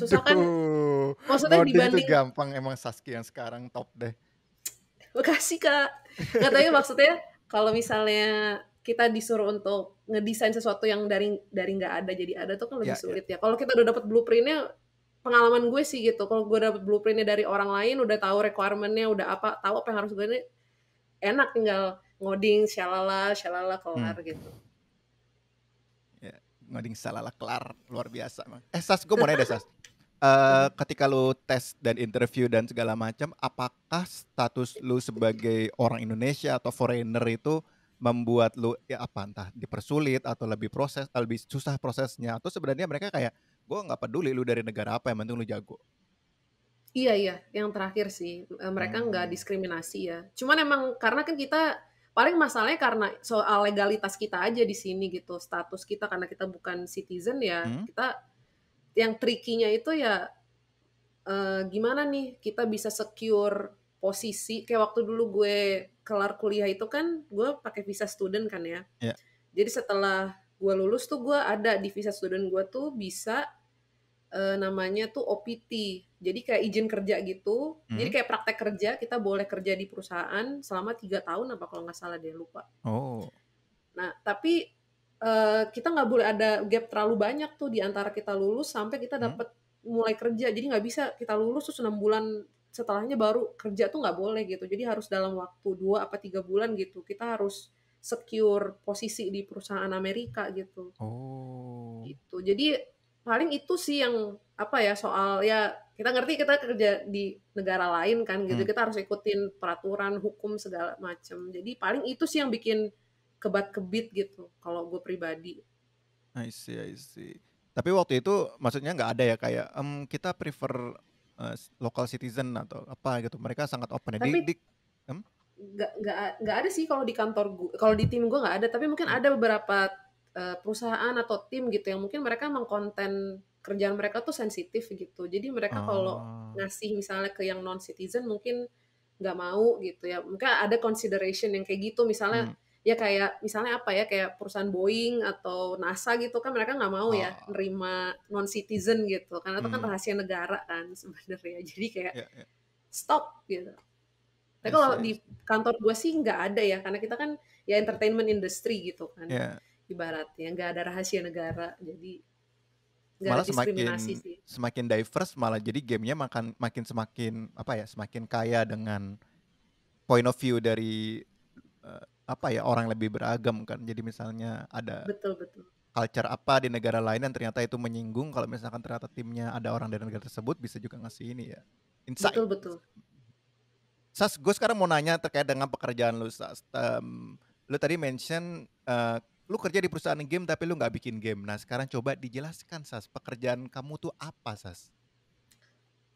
susah kan maksudnya dibanding itu gampang emang Saski yang sekarang top deh makasih kak nggak tahu ya maksudnya kalau misalnya kita disuruh untuk ngedesain sesuatu yang dari dari nggak ada jadi ada tuh kan lebih ya, ya. sulit ya, ya kalau kita udah dapat blueprintnya pengalaman gue sih gitu kalau gue dapet blueprintnya dari orang lain udah tahu requirementnya udah apa tahu apa yang harus gue ini enak tinggal ngoding shalala shalala kelar hmm. gitu ya, ngoding shalala kelar luar biasa emang eh sas gue mau nanya sas Uh, *laughs* ketika lu tes dan interview dan segala macam, apakah status lu sebagai orang Indonesia atau foreigner itu membuat lu ya apa entah dipersulit atau lebih proses eh, lebih susah prosesnya atau sebenarnya mereka kayak gue nggak peduli lu dari negara apa yang penting lu jago iya iya yang terakhir sih eh, mereka nggak hmm. diskriminasi ya cuman emang karena kan kita paling masalahnya karena soal legalitas kita aja di sini gitu status kita karena kita bukan citizen ya hmm? kita yang trikinya itu ya uh, gimana nih kita bisa secure posisi kayak waktu dulu gue kelar kuliah itu kan gue pakai visa student kan ya yeah. jadi setelah gue lulus tuh gue ada di visa student gue tuh bisa uh, namanya tuh OPT. Jadi kayak izin kerja gitu. Hmm. Jadi kayak praktek kerja kita boleh kerja di perusahaan selama tiga tahun apa kalau nggak salah dia lupa. Oh. Nah tapi uh, kita nggak boleh ada gap terlalu banyak tuh di antara kita lulus sampai kita dapat hmm. mulai kerja. Jadi nggak bisa kita lulus terus enam bulan setelahnya baru kerja tuh nggak boleh gitu. Jadi harus dalam waktu dua apa tiga bulan gitu. Kita harus secure posisi di perusahaan Amerika gitu. Oh. Gitu. Jadi paling itu sih yang apa ya soal ya kita ngerti kita kerja di negara lain kan gitu hmm. kita harus ikutin peraturan hukum segala macam jadi paling itu sih yang bikin kebat kebit gitu kalau gue pribadi I see I see tapi waktu itu maksudnya nggak ada ya kayak um, kita prefer uh, local citizen atau apa gitu mereka sangat open tapi, di, di um? nggak nggak ada sih kalau di kantor gue kalau di tim gue nggak ada tapi mungkin ada beberapa eh, perusahaan atau tim gitu yang mungkin mereka mengkonten kerjaan mereka tuh sensitif gitu jadi mereka oh. kalau ngasih misalnya ke yang non citizen mungkin nggak mau gitu ya mungkin ada consideration yang kayak gitu misalnya hmm. ya kayak misalnya apa ya kayak perusahaan Boeing atau NASA gitu kan mereka nggak mau ya oh. ya nerima non citizen gitu karena hmm. itu kan hmm. rahasia negara kan sebenarnya *laughs* jadi kayak yeah, yeah. stop gitu tapi kalau iya. di kantor gue sih nggak ada ya, karena kita kan ya entertainment industry gitu kan, yeah. ibaratnya nggak ada rahasia negara, jadi nggak malah ada semakin, sih. Semakin diverse malah jadi gamenya makan makin semakin apa ya, semakin kaya dengan point of view dari uh, apa ya orang lebih beragam kan. Jadi misalnya ada betul betul culture apa di negara lain dan ternyata itu menyinggung kalau misalkan ternyata timnya ada orang dari negara tersebut bisa juga ngasih ini ya insight betul betul Sas, gue sekarang mau nanya terkait dengan pekerjaan lu, Sas. Um, lu tadi mention uh, lu kerja di perusahaan game tapi lu nggak bikin game. Nah sekarang coba dijelaskan, Sas, pekerjaan kamu tuh apa, Sas?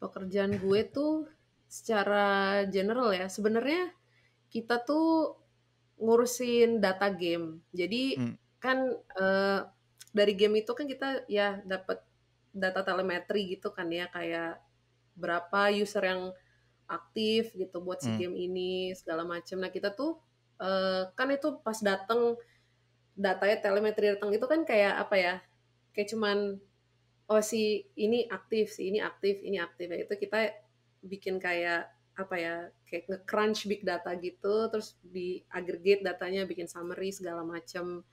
Pekerjaan gue tuh secara general ya, sebenarnya kita tuh ngurusin data game. Jadi hmm. kan uh, dari game itu kan kita ya dapat data telemetri gitu kan ya, kayak berapa user yang aktif gitu buat si hmm. ini segala macam. Nah kita tuh uh, kan itu pas datang datanya telemetri datang itu kan kayak apa ya? Kayak cuman oh si ini aktif, si ini aktif, ini aktif. Ya, itu kita bikin kayak apa ya? Kayak ngecrunch big data gitu, terus di aggregate datanya, bikin summary segala macam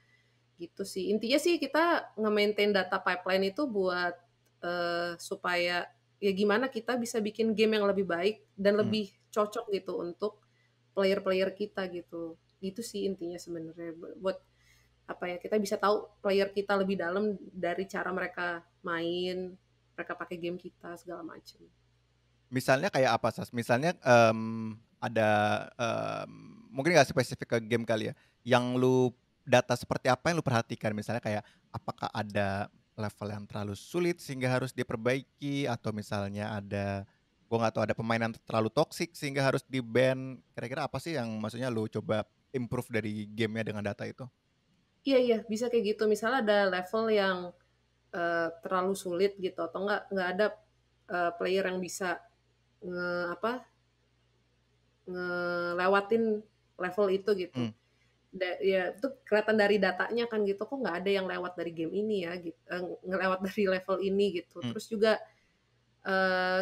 gitu sih. Intinya sih kita nge-maintain data pipeline itu buat uh, supaya ya gimana kita bisa bikin game yang lebih baik dan hmm. lebih hmm. cocok gitu untuk player-player kita gitu itu sih intinya sebenarnya buat apa ya kita bisa tahu player kita lebih dalam dari cara mereka main mereka pakai game kita segala macam misalnya kayak apa sas misalnya um, ada um, mungkin nggak spesifik ke game kali ya yang lu data seperti apa yang lu perhatikan misalnya kayak apakah ada level yang terlalu sulit sehingga harus diperbaiki atau misalnya ada gue nggak tahu ada pemainan terlalu toksik sehingga harus di ban kira-kira apa sih yang maksudnya lo coba improve dari gamenya dengan data itu iya iya bisa kayak gitu misalnya ada level yang uh, terlalu sulit gitu atau nggak nggak ada uh, player yang bisa nge apa ngelewatin level itu gitu hmm da, ya itu kelihatan dari datanya kan gitu kok nggak ada yang lewat dari game ini ya gitu ngelewat dari level ini gitu hmm. terus juga uh,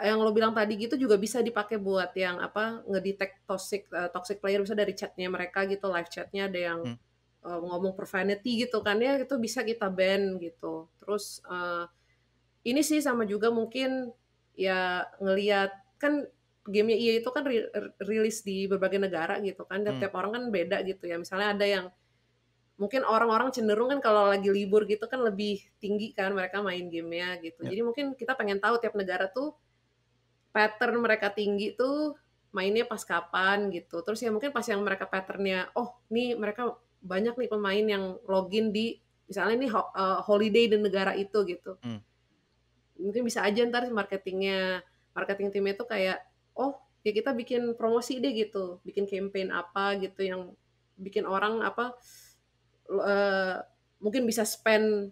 yang lo bilang tadi gitu juga bisa dipakai buat yang apa ngedetect toxic uh, toxic player bisa dari chatnya mereka gitu live chatnya ada yang hmm. uh, ngomong profanity gitu kan ya itu bisa kita ban gitu terus uh, ini sih sama juga mungkin ya ngelihat kan gamenya EA itu kan er, rilis di berbagai negara gitu kan dan hmm. tiap orang kan beda gitu ya misalnya ada yang mungkin orang-orang cenderung kan kalau lagi libur gitu kan lebih tinggi kan mereka main gamenya gitu ya. jadi mungkin kita pengen tahu tiap negara tuh pattern mereka tinggi tuh mainnya pas kapan gitu terus ya mungkin pas yang mereka patternnya oh nih mereka banyak nih pemain yang login di misalnya nih uh, holiday di negara itu gitu hmm. mungkin bisa aja ntar marketingnya marketing timnya tuh kayak oh ya kita bikin promosi deh gitu bikin campaign apa gitu yang bikin orang apa uh, mungkin bisa spend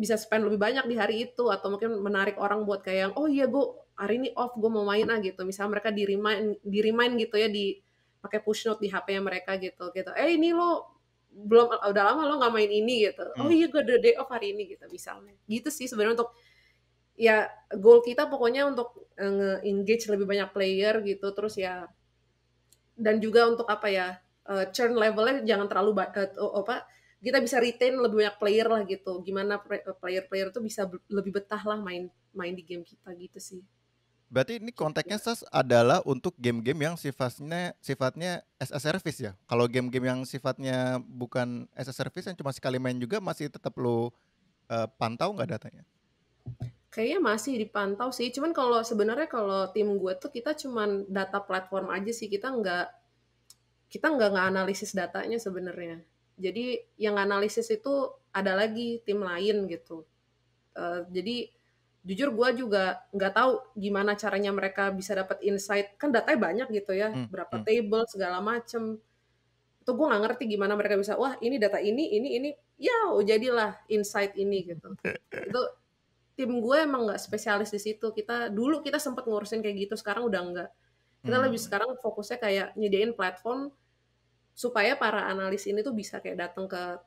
bisa spend lebih banyak di hari itu atau mungkin menarik orang buat kayak yang oh iya gue hari ini off gue mau main ah gitu misalnya mereka di remind di remind gitu ya di pakai push note di HP mereka gitu gitu eh ini lo belum udah lama lo nggak main ini gitu oh hmm. oh iya gue ada day off hari ini gitu misalnya gitu sih sebenarnya untuk ya goal kita pokoknya untuk eh, nge-engage lebih banyak player gitu terus ya dan juga untuk apa ya uh, churn levelnya jangan terlalu uh, apa kita bisa retain lebih banyak player lah gitu gimana player-player itu bisa lebih betah lah main main di game kita gitu sih berarti ini konteksnya sas adalah untuk game-game yang sifatnya sifatnya as a service ya kalau game-game yang sifatnya bukan as a service yang cuma sekali main juga masih tetap lo uh, pantau nggak datanya kayaknya masih dipantau sih cuman kalau sebenarnya kalau tim gue tuh kita cuman data platform aja sih kita nggak kita nggak nggak analisis datanya sebenarnya jadi yang analisis itu ada lagi tim lain gitu uh, jadi jujur gue juga nggak tahu gimana caranya mereka bisa dapat insight kan datanya banyak gitu ya hmm, berapa hmm. table segala macem itu gue nggak ngerti gimana mereka bisa wah ini data ini ini ini ya jadilah insight ini gitu *laughs* itu tim gue emang nggak spesialis di situ kita dulu kita sempat ngurusin kayak gitu sekarang udah nggak kita hmm. lebih sekarang fokusnya kayak nyediain platform supaya para analis ini tuh bisa kayak datang ke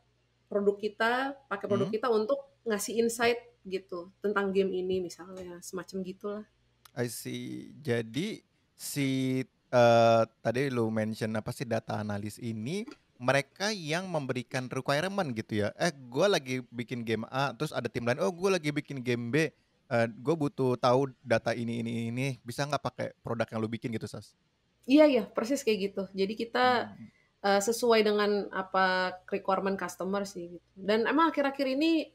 produk kita pakai produk hmm. kita untuk ngasih insight gitu tentang game ini misalnya semacam gitulah I see jadi si uh, tadi lu mention apa sih data analis ini mereka yang memberikan requirement gitu ya. Eh, gue lagi bikin game A, terus ada tim lain, oh gue lagi bikin game B, uh, eh, gue butuh tahu data ini ini ini, bisa nggak pakai produk yang lu bikin gitu, Sas? Iya iya, persis kayak gitu. Jadi kita hmm. uh, sesuai dengan apa requirement customer sih. Gitu. Dan emang akhir-akhir ini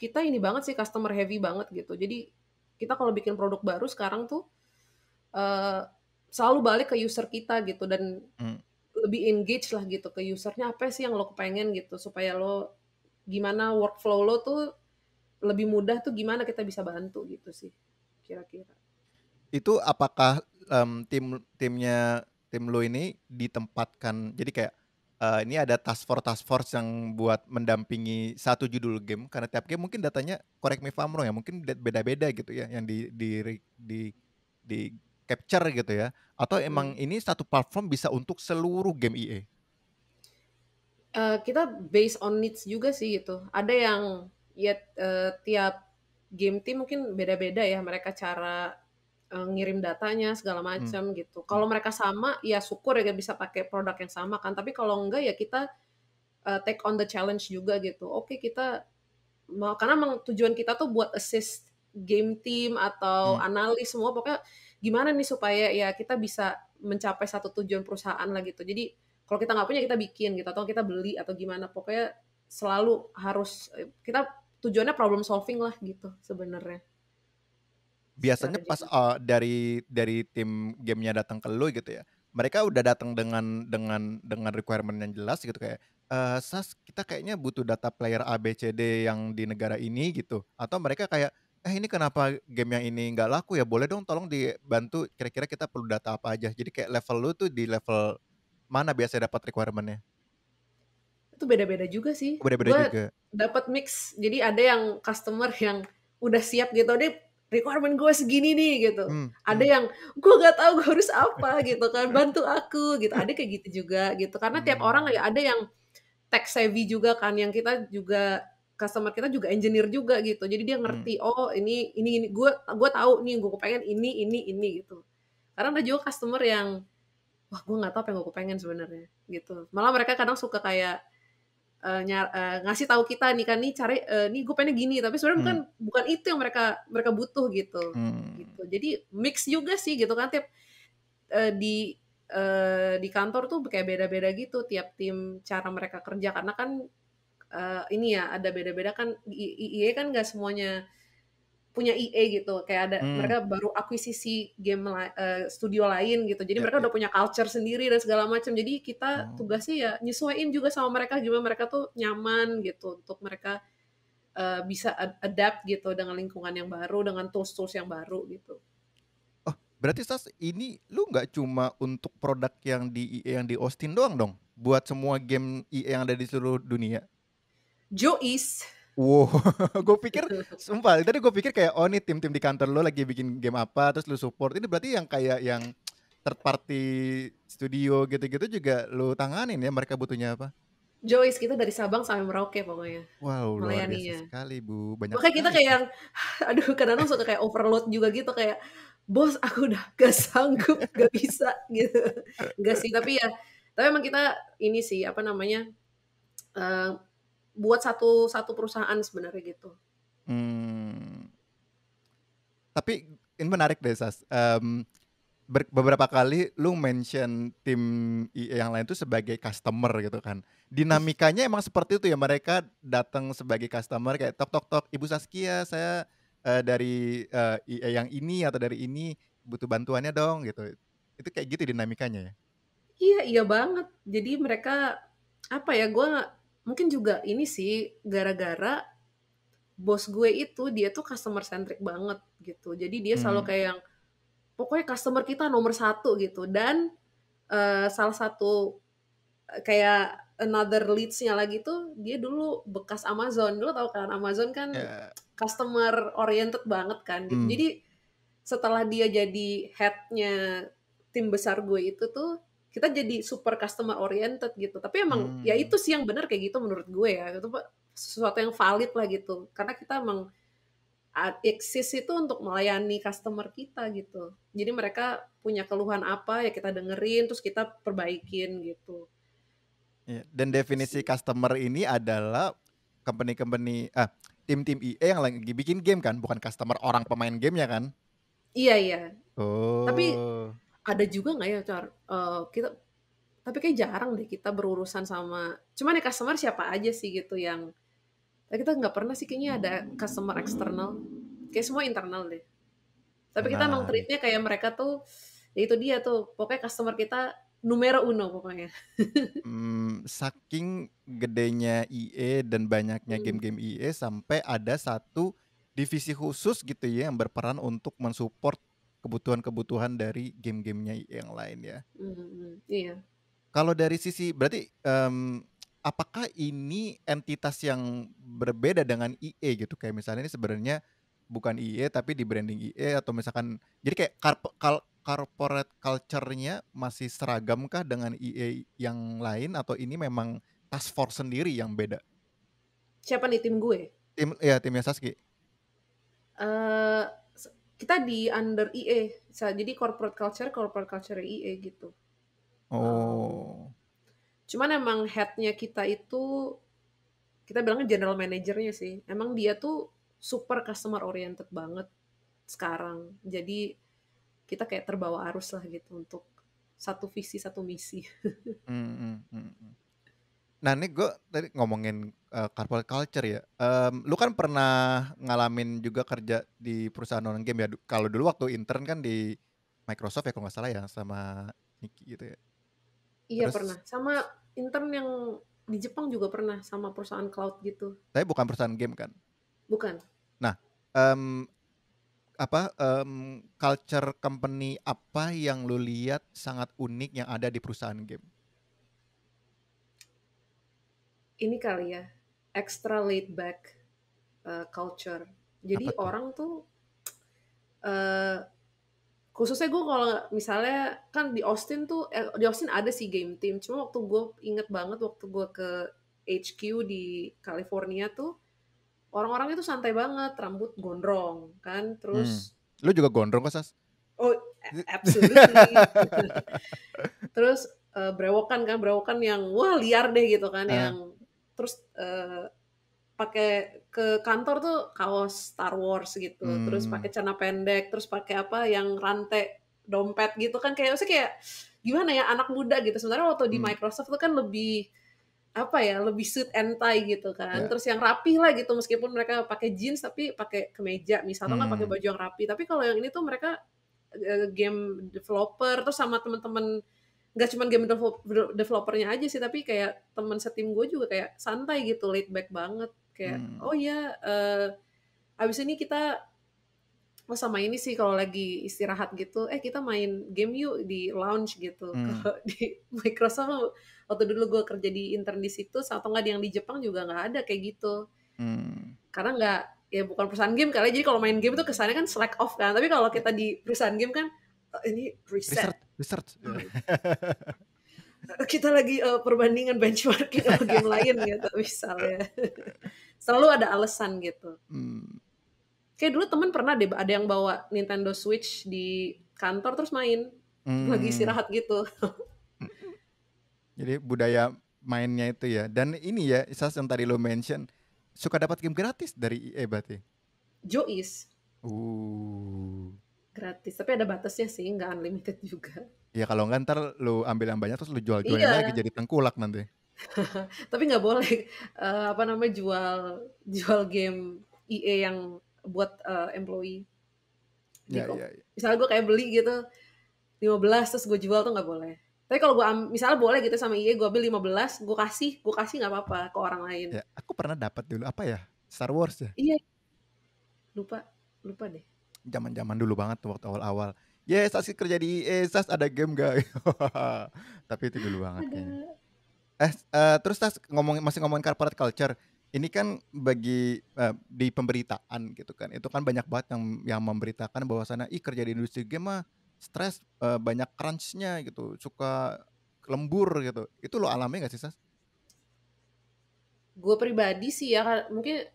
kita ini banget sih customer heavy banget gitu. Jadi kita kalau bikin produk baru sekarang tuh uh, selalu balik ke user kita gitu dan hmm lebih engage lah gitu ke usernya apa sih yang lo kepengen gitu supaya lo gimana workflow lo tuh lebih mudah tuh gimana kita bisa bantu gitu sih kira-kira itu apakah um, tim timnya tim lo ini ditempatkan jadi kayak uh, ini ada task force task force yang buat mendampingi satu judul game karena tiap game mungkin datanya correct me if I'm wrong ya mungkin beda-beda gitu ya yang di di di, di capture gitu ya atau emang hmm. ini satu platform bisa untuk seluruh game EA? Uh, eh, kita based on needs juga sih gitu. Ada yang ya uh, tiap game team mungkin beda-beda ya mereka cara uh, ngirim datanya segala hmm. macam gitu. hmm. gitu. Kalau mereka sama ya syukur ya bisa pakai produk yang sama kan. Tapi kalau enggak ya kita uh, take on the challenge juga gitu. Oke, kita mau karena tujuan kita tuh buat assist game team atau hmm. analis semua pokoknya gimana nih supaya ya kita bisa mencapai satu tujuan perusahaan lah gitu jadi kalau kita nggak punya kita bikin gitu atau kita beli atau gimana pokoknya selalu harus kita tujuannya problem solving lah gitu sebenarnya biasanya pas uh, dari dari tim gamenya datang ke lo gitu ya mereka udah datang dengan dengan dengan requirement yang jelas gitu kayak e, sas kita kayaknya butuh data player A B C D yang di negara ini gitu atau mereka kayak eh ini kenapa game yang ini nggak laku ya boleh dong tolong dibantu kira-kira kita perlu data apa aja jadi kayak level lu tuh di level mana biasa dapat requirementnya itu beda-beda juga sih beda-beda juga dapat mix jadi ada yang customer yang udah siap gitu deh requirement gue segini nih gitu hmm, ada hmm. yang gue nggak tahu gue harus apa gitu kan bantu aku gitu ada kayak gitu juga gitu karena hmm. tiap orang ya, ada yang tech savvy juga kan yang kita juga customer kita juga engineer juga gitu jadi dia ngerti hmm. oh ini ini ini gue gue tahu nih gue pengen ini ini ini gitu karena ada juga customer yang wah gue nggak tahu apa yang gue pengen sebenarnya gitu malah mereka kadang suka kayak uh, eh, nyar, uh, eh, ngasih tahu kita nih kan nih cari uh, nih gue pengen gini tapi sebenarnya hmm. bukan bukan itu yang mereka mereka butuh gitu hmm. gitu jadi mix juga sih gitu kan tiap uh, di di kantor tuh kayak beda-beda gitu tiap tim cara mereka kerja karena kan uh, ini ya ada beda-beda kan IE kan nggak semuanya punya IE gitu kayak ada hmm. mereka baru akuisisi game uh, studio lain gitu jadi yeah, mereka yeah. udah punya culture sendiri dan segala macam jadi kita oh. tugasnya ya nyesuaiin juga sama mereka gimana mereka tuh nyaman gitu untuk mereka uh, bisa adapt gitu dengan lingkungan yang baru dengan tools-tools yang baru gitu oh berarti Stas ini lu nggak cuma untuk produk yang di IE yang di Austin doang dong buat semua game IE yang ada di seluruh dunia Joyce, Wow, *laughs* gue pikir, *laughs* sumpah tadi gue pikir kayak oh ini tim-tim di kantor lo lagi bikin game apa, terus lo support. Ini berarti yang kayak yang third party studio gitu-gitu juga lo tanganin ya mereka butuhnya apa? Joyce kita dari Sabang sampai Merauke pokoknya. Wow, luar biasa ya. sekali Bu. Banyak Makanya kita kayak yang, *laughs* aduh kadang-kadang suka kayak overload juga gitu kayak, bos aku udah gak sanggup, gak bisa gitu. Gak sih, tapi ya, tapi emang kita ini sih, apa namanya, eh, buat satu satu perusahaan sebenarnya gitu. Hmm. Tapi ini menarik deh Sas. Um, beberapa kali lu mention tim e yang lain itu sebagai customer gitu kan. Dinamikanya emang seperti itu ya mereka datang sebagai customer kayak tok tok tok Ibu Saskia saya uh, dari uh, eh, IE yang ini atau dari ini butuh bantuannya dong gitu. Itu kayak gitu dinamikanya ya. Iya, iya banget. Jadi mereka apa ya gua mungkin juga ini sih gara-gara bos gue itu dia tuh customer centric banget gitu jadi dia selalu hmm. kayak yang pokoknya customer kita nomor satu gitu dan uh, salah satu eh, kayak another leadsnya lagi tuh dia dulu bekas Amazon dulu tau kan Amazon kan yeah. customer oriented banget kan gitu. hmm. jadi setelah dia jadi headnya tim besar gue itu tuh kita jadi super customer oriented gitu tapi emang ya hmm. ya itu sih yang benar kayak gitu menurut gue ya itu sesuatu yang valid lah gitu karena kita emang eksis itu untuk melayani customer kita gitu jadi mereka punya keluhan apa ya kita dengerin terus kita perbaikin gitu iya, dan definisi customer ini adalah company-company ah tim-tim IE yang lagi bikin game kan bukan customer orang pemain game ya kan iya iya oh tapi ada juga nggak ya car uh, eh, kita tapi kayak jarang deh kita berurusan sama cuman ya customer siapa aja sih gitu yang kita nggak pernah sih kayaknya ada customer eksternal kayak semua internal deh tapi kita emang nah. treatnya kayak mereka tuh ya itu dia tuh pokoknya customer kita numero uno pokoknya *laughs* hmm, saking gedenya IE dan banyaknya hmm. game-game IE sampai ada satu divisi khusus gitu ya yang berperan untuk mensupport kebutuhan-kebutuhan dari game-gamenya yang lain ya. Mm-hmm. Iya. Kalau dari sisi berarti um, apakah ini entitas yang berbeda dengan IE gitu kayak misalnya ini sebenarnya bukan IE tapi di branding IE atau misalkan jadi kayak karp- kal- corporate culture-nya masih seragamkah dengan IE yang lain atau ini memang task force sendiri yang beda? Siapa nih tim gue? Tim ya timnya Saski. Uh, eh, kita di under IE jadi corporate culture corporate culture IE gitu oh um, cuman emang headnya kita itu kita bilangnya general managernya sih emang dia tuh super customer oriented banget sekarang jadi kita kayak terbawa arus lah gitu untuk satu visi satu misi *laughs* mm, mm, Nah ini gue tadi ngomongin uh, eh, carpool culture ya. Um, lu kan pernah ngalamin juga kerja di perusahaan non game ya. Kalau dulu waktu intern kan di Microsoft ya kalau nggak salah ya sama Niki gitu ya. Iya Terus, pernah. Sama intern yang di Jepang juga pernah sama perusahaan cloud gitu. Tapi bukan perusahaan game kan? Bukan. Nah, um, apa um, culture company apa yang lu lihat sangat unik yang ada di perusahaan game? ini kali ya extra laid back uh, culture. Jadi Apa orang tuh uh, khususnya gue kalau misalnya kan di Austin tuh eh, di Austin ada sih game team. Cuma waktu gue inget banget waktu gue ke HQ di California tuh orang-orang itu santai banget, rambut gondrong kan, terus. Hmm. Lu juga gondrong kok sas? Oh, *laughs* absolutely. terus uh, brewokan kan brewokan yang wah liar deh gitu kan uh. yang terus uh, pakai ke kantor tuh kaos Star Wars gitu hmm. terus pakai celana pendek terus pakai apa yang rantai dompet gitu kan kayak maksudnya kayak gimana ya anak muda gitu sebenarnya waktu di hmm. Microsoft tuh kan lebih apa ya lebih suit and tie gitu kan yeah. terus yang rapi lah gitu meskipun mereka pakai jeans tapi pakai kemeja misalnya nggak pakai hmm. baju yang rapi tapi kalau yang ini tuh mereka eh, game developer terus sama temen-temen nggak cuma game developernya aja sih tapi kayak teman setim gue juga kayak santai gitu laid back banget kayak hmm. oh ya uh, abis ini kita oh sama ini sih kalau lagi istirahat gitu eh kita main game yuk di lounge gitu hmm. *laughs* di Microsoft waktu dulu gue kerja di intern di situ atau nggak yang di Jepang juga nggak ada kayak gitu hmm. karena nggak ya bukan perusahaan game karena ya, jadi kalau main game tuh kesannya kan slack off kan tapi kalau kita di perusahaan game kan Eh, ini riset. Research. research. Hmm. Ya. *laughs* Kita lagi uh, perbandingan benchmarking sama game lain gitu ya, misalnya. *laughs* Selalu ada alasan gitu. Hmm. Kayak dulu temen pernah deh ada yang bawa Nintendo Switch di kantor terus main. Hmm. Lagi istirahat gitu. *laughs* Jadi budaya mainnya itu ya. Dan ini ya, Isas yang tadi lo mention, suka dapat game gratis dari EA berarti? Jois. Uh gratis tapi ada batasnya sih nggak unlimited juga ya kalau nggak ntar lu ambil yang banyak terus lu jual jualin iya. lagi jadi tengkulak nanti *laughs* tapi nggak boleh uh, apa namanya jual jual game EA yang buat uh, employee ya, ya, ya. misalnya gue kayak beli gitu 15 terus gue jual tuh nggak boleh tapi kalau gue misalnya boleh gitu sama EA gue beli 15 gue kasih gue kasih nggak apa-apa ke orang lain ya, aku pernah dapat dulu apa ya Star Wars ya iya lupa lupa deh zaman-zaman dulu banget waktu awal-awal. Ya, yes, asik kerja di eh, SAS ada game gak? *laughs* Tapi itu dulu banget ya. Eh, uh, terus Tas ngomong masih ngomongin corporate culture. Ini kan bagi uh, di pemberitaan gitu kan. Itu kan banyak banget yang yang memberitakan bahwa sana ih kerja di industri game mah stres uh, banyak crunchnya gitu, suka lembur gitu. Itu lo alami gak sih, Sas? Gue pribadi sih ya mungkin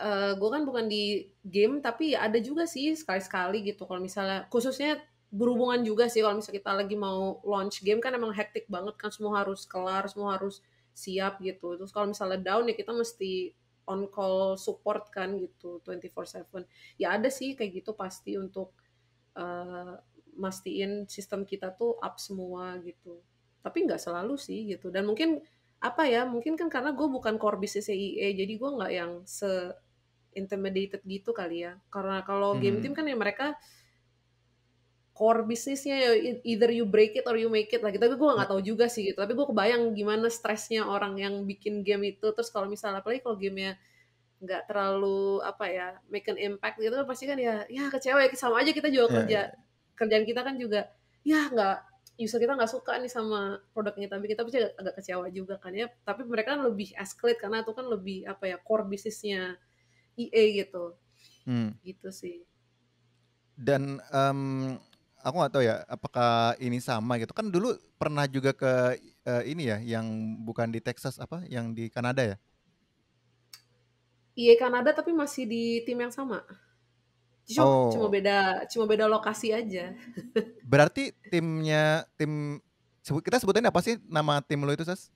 uh, eh, gue kan bukan di game tapi ada juga sih sekali-sekali gitu kalau misalnya khususnya berhubungan juga sih kalau misalnya kita lagi mau launch game kan emang hektik banget kan semua harus kelar semua harus siap gitu terus kalau misalnya down ya kita mesti on call support kan gitu 24/7 ya ada sih kayak gitu pasti untuk uh, mastiin sistem kita tuh up semua gitu tapi nggak selalu sih gitu dan mungkin apa ya mungkin kan karena gue bukan core bisnis CIE jadi gue nggak yang se intimidated gitu kali ya karena kalau hmm. game mm-hmm. team kan ya mereka core bisnisnya ya either you break it or you make it lah tapi gue nggak tahu juga sih gitu tapi gue kebayang gimana stresnya orang yang bikin game itu terus kalau misalnya apalagi kalau gamenya nggak terlalu apa ya make an impact gitu kan pasti kan ya ya kecewa ya sama aja kita juga kerja kerjaan kita kan juga ya nggak user kita nggak suka nih sama produknya tapi kita pasti agak, agak kecewa juga kan ya tapi mereka kan lebih escalate karena itu kan lebih apa ya core bisnisnya IE gitu hmm. gitu sih dan um, aku nggak tahu ya apakah ini sama gitu kan dulu pernah juga ke uh, ini ya yang bukan di Texas apa yang di Kanada ya EA Kanada tapi masih di tim yang sama cuma, oh. cuma beda cuma beda lokasi aja *laughs* berarti timnya tim kita sebutin apa sih nama tim lo itu sas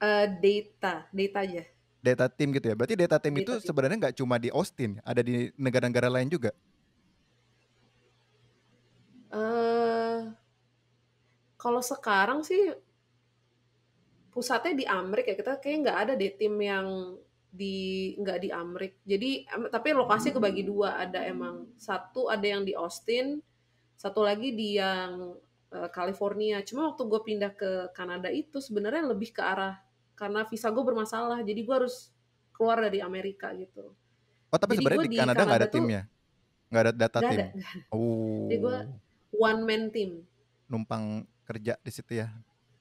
uh, data data aja data team gitu ya. Berarti data team data iya, itu team. Iya. sebenarnya nggak cuma di Austin, ada di negara-negara lain juga. Uh, kalau sekarang sih pusatnya di Amerika ya kita kayaknya nggak ada deh tim yang di nggak di Amerika. Jadi tapi lokasi kebagi hmm. dua ada emang satu ada yang di Austin, satu lagi di yang eh, California. Cuma waktu gue pindah ke Kanada itu sebenarnya lebih ke arah karena visa gue bermasalah jadi gue harus keluar dari Amerika gitu oh tapi sebenarnya di Kanada nggak ada timnya nggak ada data tim oh jadi gue one man team numpang kerja di situ ya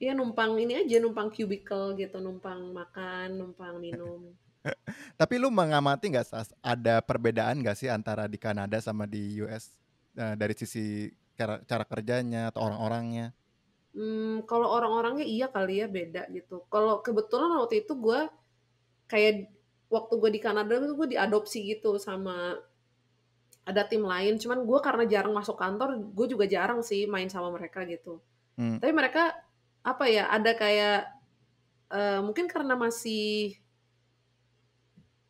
Iya numpang ini aja numpang cubicle gitu numpang makan numpang minum *laughs* tapi lu mengamati nggak ada perbedaan nggak sih antara di Kanada sama di US eh, dari sisi cara, cara kerjanya atau orang-orangnya Hmm, kalau orang-orangnya iya kali ya beda gitu. Kalau kebetulan waktu itu gue kayak waktu gue di Kanada itu gue diadopsi gitu sama ada tim lain. Cuman gue karena jarang masuk kantor, gue juga jarang sih main sama mereka gitu. Hmm. Tapi mereka apa ya ada kayak uh, mungkin karena masih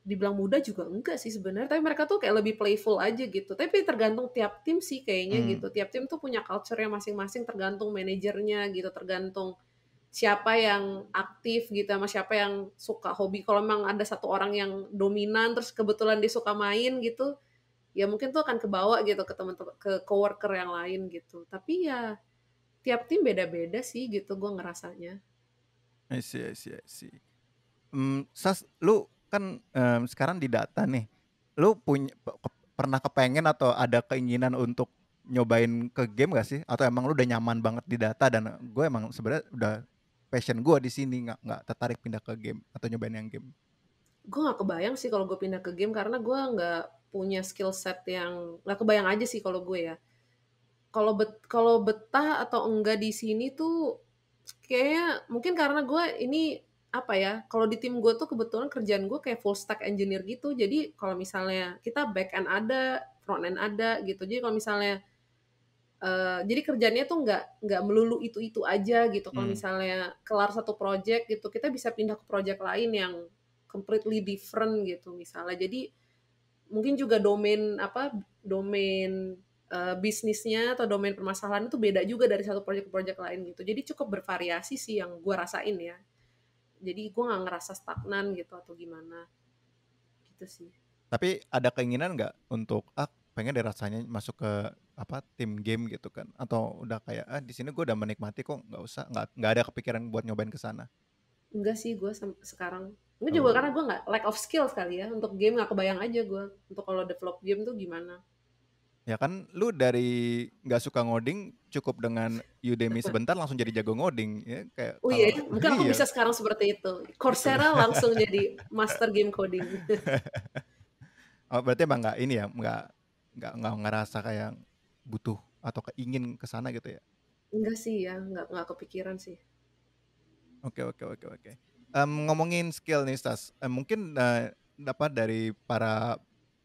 dibilang muda juga enggak sih sebenarnya tapi mereka tuh kayak lebih playful aja gitu tapi tergantung tiap tim sih kayaknya hmm. gitu tiap tim tuh punya culture yang masing-masing tergantung manajernya gitu tergantung siapa yang aktif gitu sama siapa yang suka hobi kalau memang ada satu orang yang dominan terus kebetulan dia suka main gitu ya mungkin tuh akan kebawa gitu ke teman-teman ke coworker yang lain gitu tapi ya tiap tim beda-beda sih gitu gue ngerasanya I see I see I see um, Sas lu kan um, sekarang di data nih lu punya ke, pernah kepengen atau ada keinginan untuk nyobain ke game gak sih atau emang lu udah nyaman banget di data dan gue emang sebenarnya udah passion gue di sini nggak nggak tertarik pindah ke game atau nyobain yang game gue nggak kebayang sih kalau gue pindah ke game karena gue nggak punya skill set yang nggak kebayang aja sih kalau gue ya kalau bet kalau betah atau enggak di sini tuh kayaknya mungkin karena gue ini apa ya kalau di tim gue tuh kebetulan kerjaan gue kayak full stack engineer gitu jadi kalau misalnya kita back end ada front end ada gitu jadi kalau misalnya uh, jadi kerjanya tuh nggak nggak melulu itu itu aja gitu kalau hmm. misalnya kelar satu project gitu kita bisa pindah ke project lain yang completely different gitu misalnya jadi mungkin juga domain apa domain uh, bisnisnya atau domain permasalahan itu beda juga dari satu project ke project lain gitu jadi cukup bervariasi sih yang gue rasain ya jadi gue nggak ngerasa stagnan gitu atau gimana gitu sih tapi ada keinginan nggak untuk ah pengen deh rasanya masuk ke apa tim game gitu kan atau udah kayak ah di sini gue udah menikmati kok nggak usah nggak nggak ada kepikiran buat nyobain ke sana enggak sih gue sekarang gue juga oh. karena gue nggak lack of skill sekali ya untuk game nggak kebayang aja gue untuk kalau develop game tuh gimana Ya kan lu dari nggak suka ngoding cukup dengan Udemy *laughs* sebentar langsung jadi jago ngoding ya kayak Oh iya, kalau, mungkin iya. aku bisa sekarang seperti itu. Coursera langsung jadi master game coding. *laughs* oh, berarti emang nggak ini ya, nggak nggak nggak ngerasa kayak butuh atau keingin ke sana gitu ya? Enggak sih ya, nggak nggak kepikiran sih. Oke okay, oke okay, oke okay, oke. Um, ngomongin skill nih Stas, um, mungkin uh, dapat dari para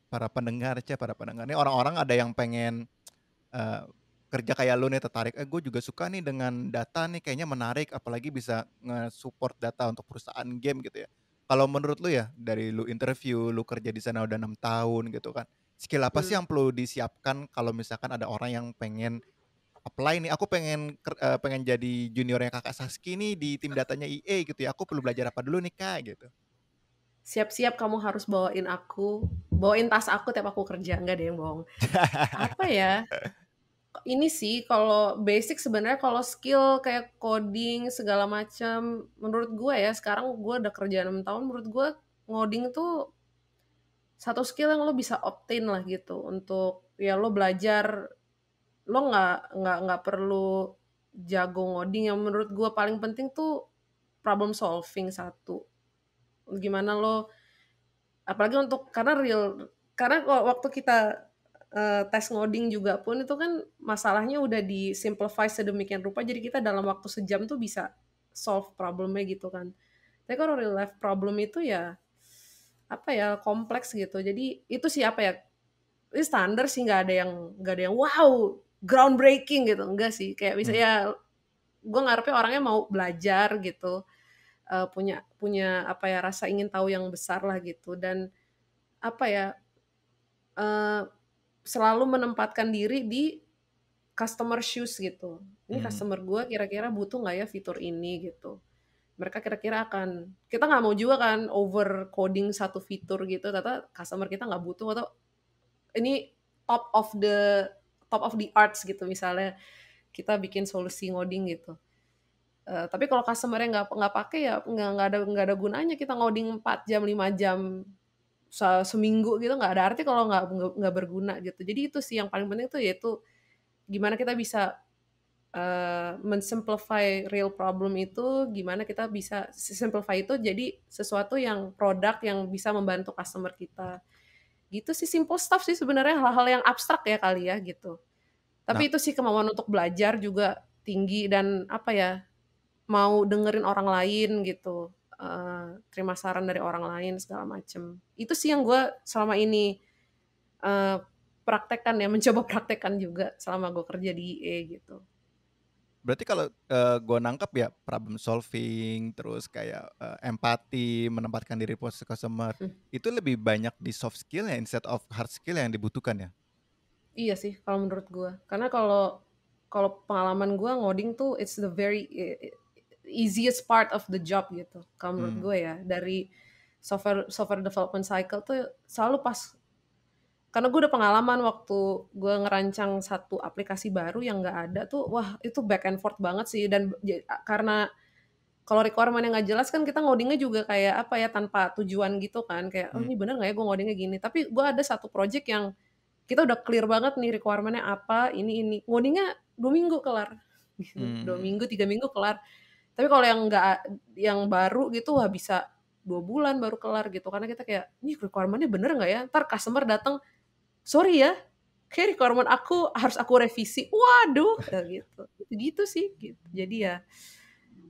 para pendengar cah para pendengar ini orang-orang ada yang pengen uh, kerja kayak lu nih tertarik eh gue juga suka nih dengan data nih kayaknya menarik apalagi bisa nge-support data untuk perusahaan game gitu ya kalau menurut lu ya dari lu interview lu kerja di sana udah enam tahun gitu kan skill apa sih hmm. yang perlu disiapkan kalau misalkan ada orang yang pengen apply nih aku pengen uh, pengen jadi juniornya kakak Saski nih di tim datanya EA gitu ya aku perlu belajar apa dulu nih kak gitu siap-siap kamu harus bawain aku bawain tas aku tiap aku kerja nggak deh bohong *laughs* apa ya ini sih kalau basic sebenarnya kalau skill kayak coding segala macam menurut gue ya sekarang gue udah kerja 6 tahun menurut gue ngoding tuh satu skill yang lo bisa obtain lah gitu untuk ya lo belajar lo nggak nggak nggak perlu jago ngoding yang menurut gue paling penting tuh problem solving satu gimana lo apalagi untuk karena real karena waktu kita uh, tes ngoding juga pun itu kan masalahnya udah di simplify sedemikian rupa jadi kita dalam waktu sejam tuh bisa solve problemnya gitu kan tapi kalau real life problem itu ya apa ya kompleks gitu jadi itu sih apa ya ini standar sih nggak ada yang nggak ada yang wow groundbreaking gitu enggak sih kayak misalnya hmm. ya gue ngarepnya orangnya mau belajar gitu uh, punya punya apa ya rasa ingin tahu yang besar lah gitu dan apa ya uh, selalu menempatkan diri di customer shoes gitu ini hmm. customer gue kira-kira butuh nggak ya fitur ini gitu mereka kira-kira akan kita nggak mau juga kan over coding satu fitur gitu kata customer kita nggak butuh atau ini top of the top of the arts gitu misalnya kita bikin solusi ngoding gitu Uh, tapi kalau customernya nggak nggak pakai ya nggak nggak ada nggak ada gunanya kita ngoding 4 jam 5 jam se seminggu gitu nggak ada arti kalau nggak nggak berguna gitu jadi itu sih yang paling penting tuh yaitu gimana kita bisa uh, mensimplify real problem itu gimana kita bisa simplify itu jadi sesuatu yang produk yang bisa membantu customer kita gitu sih simple stuff sih sebenarnya hal-hal yang abstrak ya kali ya gitu tapi nah. itu sih kemauan untuk belajar juga tinggi dan apa ya mau dengerin orang lain gitu uh, terima saran dari orang lain segala macem itu sih yang gue selama ini uh, praktekkan ya *laughs* mencoba praktekkan juga selama gue kerja di IE gitu berarti kalau uh, eh, gue nangkep ya problem solving terus kayak uh, empati menempatkan diri posisi customer hmm. itu lebih banyak di soft skill ya instead of hard skill yang dibutuhkan ya iya sih kalau menurut gue karena kalau kalau pengalaman gue ngoding tuh it's the very easiest part of the job gitu kalau menurut hmm. gue ya dari software software development cycle tuh selalu pas karena gue udah pengalaman waktu gue ngerancang satu aplikasi baru yang gak ada tuh wah itu back and forth banget sih dan karena kalau requirement yang gak jelas kan kita ngodingnya juga kayak apa ya tanpa tujuan gitu kan kayak oh hmm. ini bener gak ya gue ngodingnya gini tapi gue ada satu project yang kita udah clear banget nih requirementnya apa ini ini ngodingnya dua minggu kelar *laughs* gitu. hmm. dua minggu tiga minggu kelar tapi kalau yang nggak yang baru gitu wah bisa dua bulan baru kelar gitu karena kita kayak ini requirementnya bener nggak ya ntar customer datang sorry ya kayak requirement aku harus aku revisi waduh *laughs* gitu gitu sih gitu jadi ya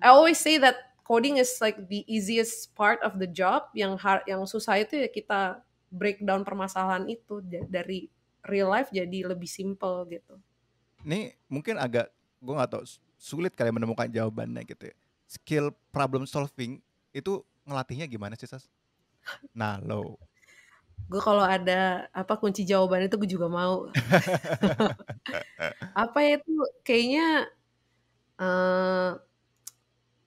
I always say that coding is like the easiest part of the job yang hard yang susah itu ya kita breakdown permasalahan itu dari real life jadi lebih simple gitu ini mungkin agak gue nggak tahu sulit kalian menemukan jawabannya gitu ya. Skill problem solving itu ngelatihnya gimana sih Sas? Nah lo. Gue kalau ada apa kunci jawaban itu gue juga mau. *laughs* apa ya itu kayaknya uh,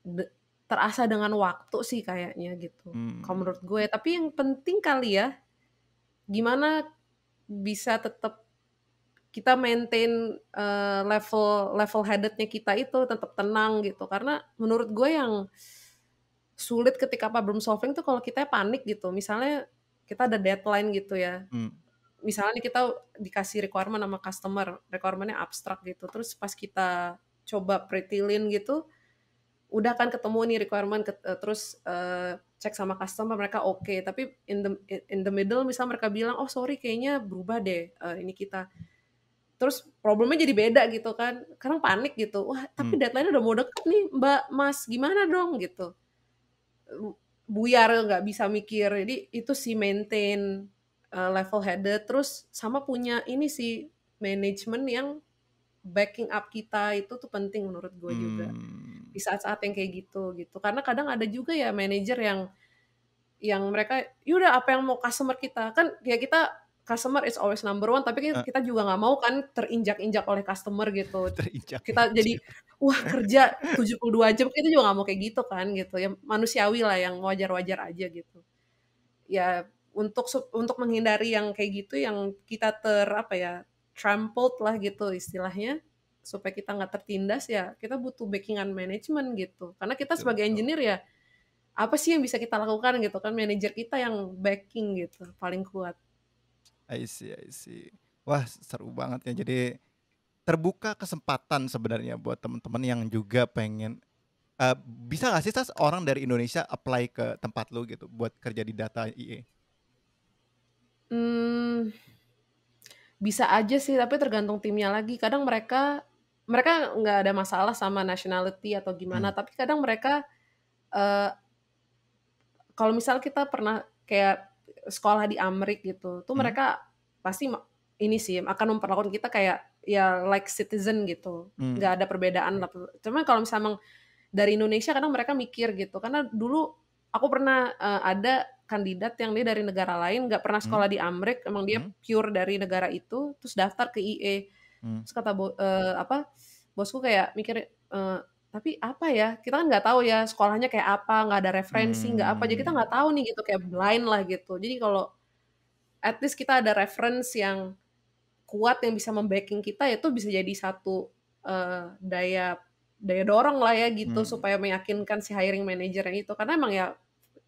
de, terasa dengan waktu sih kayaknya gitu. Hmm. Kalau menurut gue. Ya. Tapi yang penting kali ya gimana bisa tetap kita maintain uh, level level headednya kita itu tetap tenang gitu karena menurut gue yang sulit ketika problem solving tuh kalau kita panik gitu misalnya kita ada deadline gitu ya hmm. misalnya kita dikasih requirement sama customer requirementnya abstrak gitu terus pas kita coba pretilin gitu udah kan ketemu nih requirement ke, uh, eh, terus uh, cek sama customer mereka oke okay. tapi in the in the middle misal mereka bilang oh sorry kayaknya berubah deh uh, ini kita terus problemnya jadi beda gitu kan kadang panik gitu wah tapi hmm. deadline udah mau deket nih mbak mas gimana dong gitu buyar nggak bisa mikir jadi itu sih maintain uh, level headed terus sama punya ini sih manajemen yang backing up kita itu tuh penting menurut gue hmm. juga di saat-saat yang kayak gitu gitu karena kadang ada juga ya manajer yang yang mereka yaudah apa yang mau customer kita kan ya kita customer is always number one tapi kita, uh. Eh. kita juga nggak mau kan terinjak-injak oleh customer gitu *laughs* terinjak kita jadi wah kerja 72 jam kita juga nggak mau kayak gitu kan gitu ya manusiawi lah yang wajar-wajar aja gitu ya untuk untuk menghindari yang kayak gitu yang kita ter apa ya trampled lah gitu istilahnya supaya kita nggak tertindas ya kita butuh backingan management gitu karena kita iya, sebagai engineer ya apa sih yang bisa kita lakukan gitu kan manajer kita yang backing gitu paling kuat I see, I see. Wah seru banget ya. Jadi terbuka kesempatan sebenarnya buat teman-teman yang juga pengen uh, bisa nggak sih tas orang dari Indonesia apply ke tempat lo gitu buat kerja di data IE? Hmm, bisa aja sih, tapi tergantung timnya lagi. Kadang mereka mereka nggak ada masalah sama nationality atau gimana, hmm. tapi kadang mereka uh, kalau misal kita pernah kayak sekolah di Amrik gitu tuh hmm. mereka pasti ini sih akan memperlakukan kita kayak ya like citizen gitu hmm. nggak hmm. ada perbedaan lah cuman kalau misalnya emang dari Indonesia kadang mereka mikir gitu karena dulu aku pernah uh, ada kandidat yang dia dari negara lain nggak pernah hmm. sekolah hmm. di Amrik emang dia hmm. pure dari negara itu terus daftar ke IE hmm. terus kata uh, apa bosku kayak mikir uh, tapi apa ya kita kan nggak tahu ya sekolahnya kayak apa nggak ada referensi nggak hmm. apa jadi kita hmm. nggak tahu nih gitu kayak blind lah gitu jadi kalau at least kita ada reference yang kuat yang bisa membacking kita ya itu bisa jadi satu uh, daya daya dorong lah ya gitu hmm. supaya meyakinkan si hiring manager yang itu karena emang ya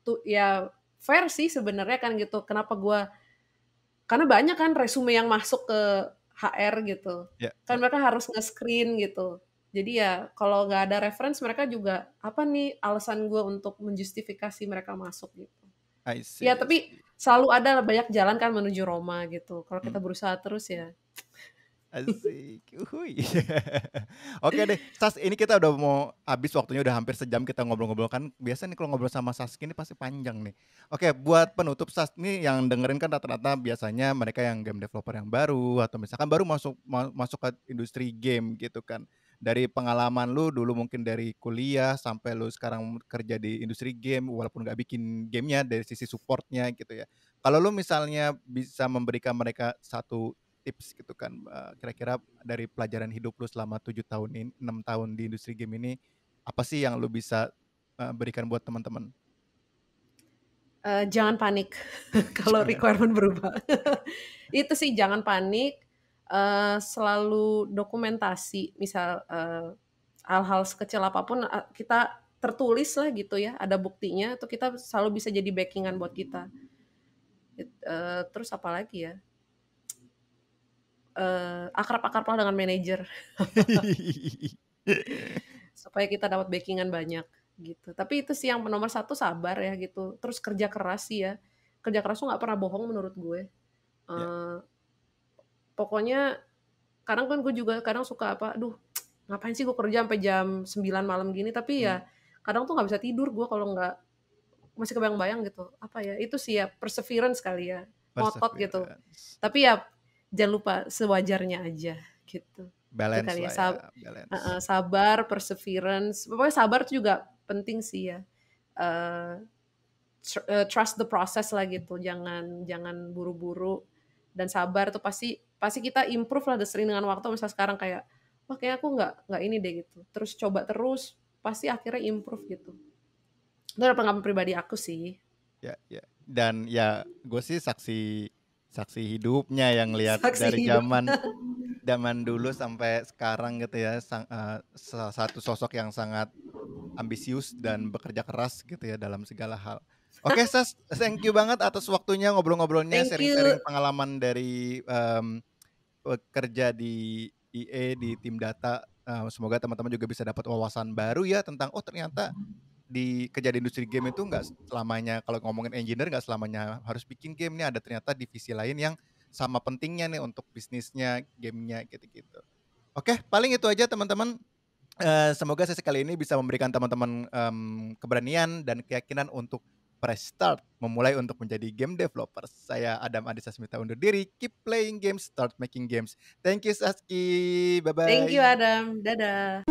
tuh ya fair sih sebenarnya kan gitu kenapa gue karena banyak kan resume yang masuk ke HR gitu yeah. kan ya. mereka harus nge-screen gitu jadi ya kalau nggak ada reference mereka juga apa nih alasan gue untuk menjustifikasi mereka masuk gitu I see, ya tapi selalu ada banyak jalan kan menuju Roma gitu kalau kita hmm. berusaha terus ya Asik. Uhuy. *laughs* Oke deh, Sas ini kita udah mau habis waktunya udah hampir sejam kita ngobrol-ngobrol kan. Biasanya nih kalau ngobrol sama Sas ini pasti panjang nih. Oke, buat penutup Sas ini yang dengerin kan rata-rata biasanya mereka yang game developer yang baru atau misalkan baru masuk masuk ke industri game gitu kan dari pengalaman lu dulu mungkin dari kuliah sampai lu sekarang kerja di industri game walaupun nggak bikin gamenya dari sisi supportnya gitu ya kalau lu misalnya bisa memberikan mereka satu tips gitu kan eh, kira-kira dari pelajaran hidup lu selama tujuh tahun ini enam tahun di industri game ini apa sih yang lu bisa eh, berikan buat teman-teman uh, jangan panik *laughs* kalau ya? requirement berubah *laughs* itu sih jangan panik Eh, selalu dokumentasi misal uh, hal-hal sekecil apapun eh, kita tertulis lah gitu ya ada buktinya itu kita selalu bisa jadi backingan buat kita uh, terus apa lagi ya uh, akrab-akrab lah dengan manajer *laughs* supaya kita dapat backingan banyak gitu tapi itu sih yang nomor satu sabar ya gitu terus kerja keras sih ya kerja keras tuh nggak pernah bohong menurut gue uh, ya. yeah pokoknya kadang kan gue juga kadang suka apa aduh ngapain sih gue kerja sampai jam 9 malam gini tapi ya hmm. kadang tuh nggak bisa tidur gue kalau nggak masih kebayang-bayang gitu apa ya itu sih ya perseverance kali ya ngotot gitu tapi ya jangan lupa sewajarnya aja gitu balance kali ya, ya sab balance. Uh, sabar perseverance pokoknya sabar tuh juga penting sih ya uh, trust the process lah gitu jangan jangan buru-buru dan sabar tuh pasti pasti kita improve lah sering dengan waktu masa sekarang kayak wah kayak aku nggak nggak ini deh gitu terus coba terus pasti akhirnya improve gitu itu adalah pengalaman pribadi aku sih ya ya dan ya gue sih saksi saksi hidupnya yang lihat dari hidup. zaman *laughs* zaman dulu sampai sekarang gitu ya sang, uh, salah satu sosok yang sangat ambisius dan bekerja keras gitu ya dalam segala hal. Oke, okay, *laughs* Sas, thank you banget atas waktunya ngobrol-ngobrolnya, sharing-sharing pengalaman dari um, Eh, kerja di IE di tim data. Uh, semoga teman-teman juga bisa dapat wawasan baru ya tentang oh ternyata di kerja di industri game itu nggak selamanya kalau ngomongin engineer nggak selamanya harus bikin game nih ada ternyata divisi lain yang sama pentingnya nih untuk bisnisnya gamenya gitu-gitu. Oke, paling itu aja teman-teman. Uh, semoga sesi kali ini bisa memberikan teman-teman um, keberanian dan keyakinan untuk fresh start memulai untuk menjadi game developer. Saya Adam Adisa Smita undur diri. Keep playing games, start making games. Thank you Saski. Bye bye. Thank you Adam. Dadah.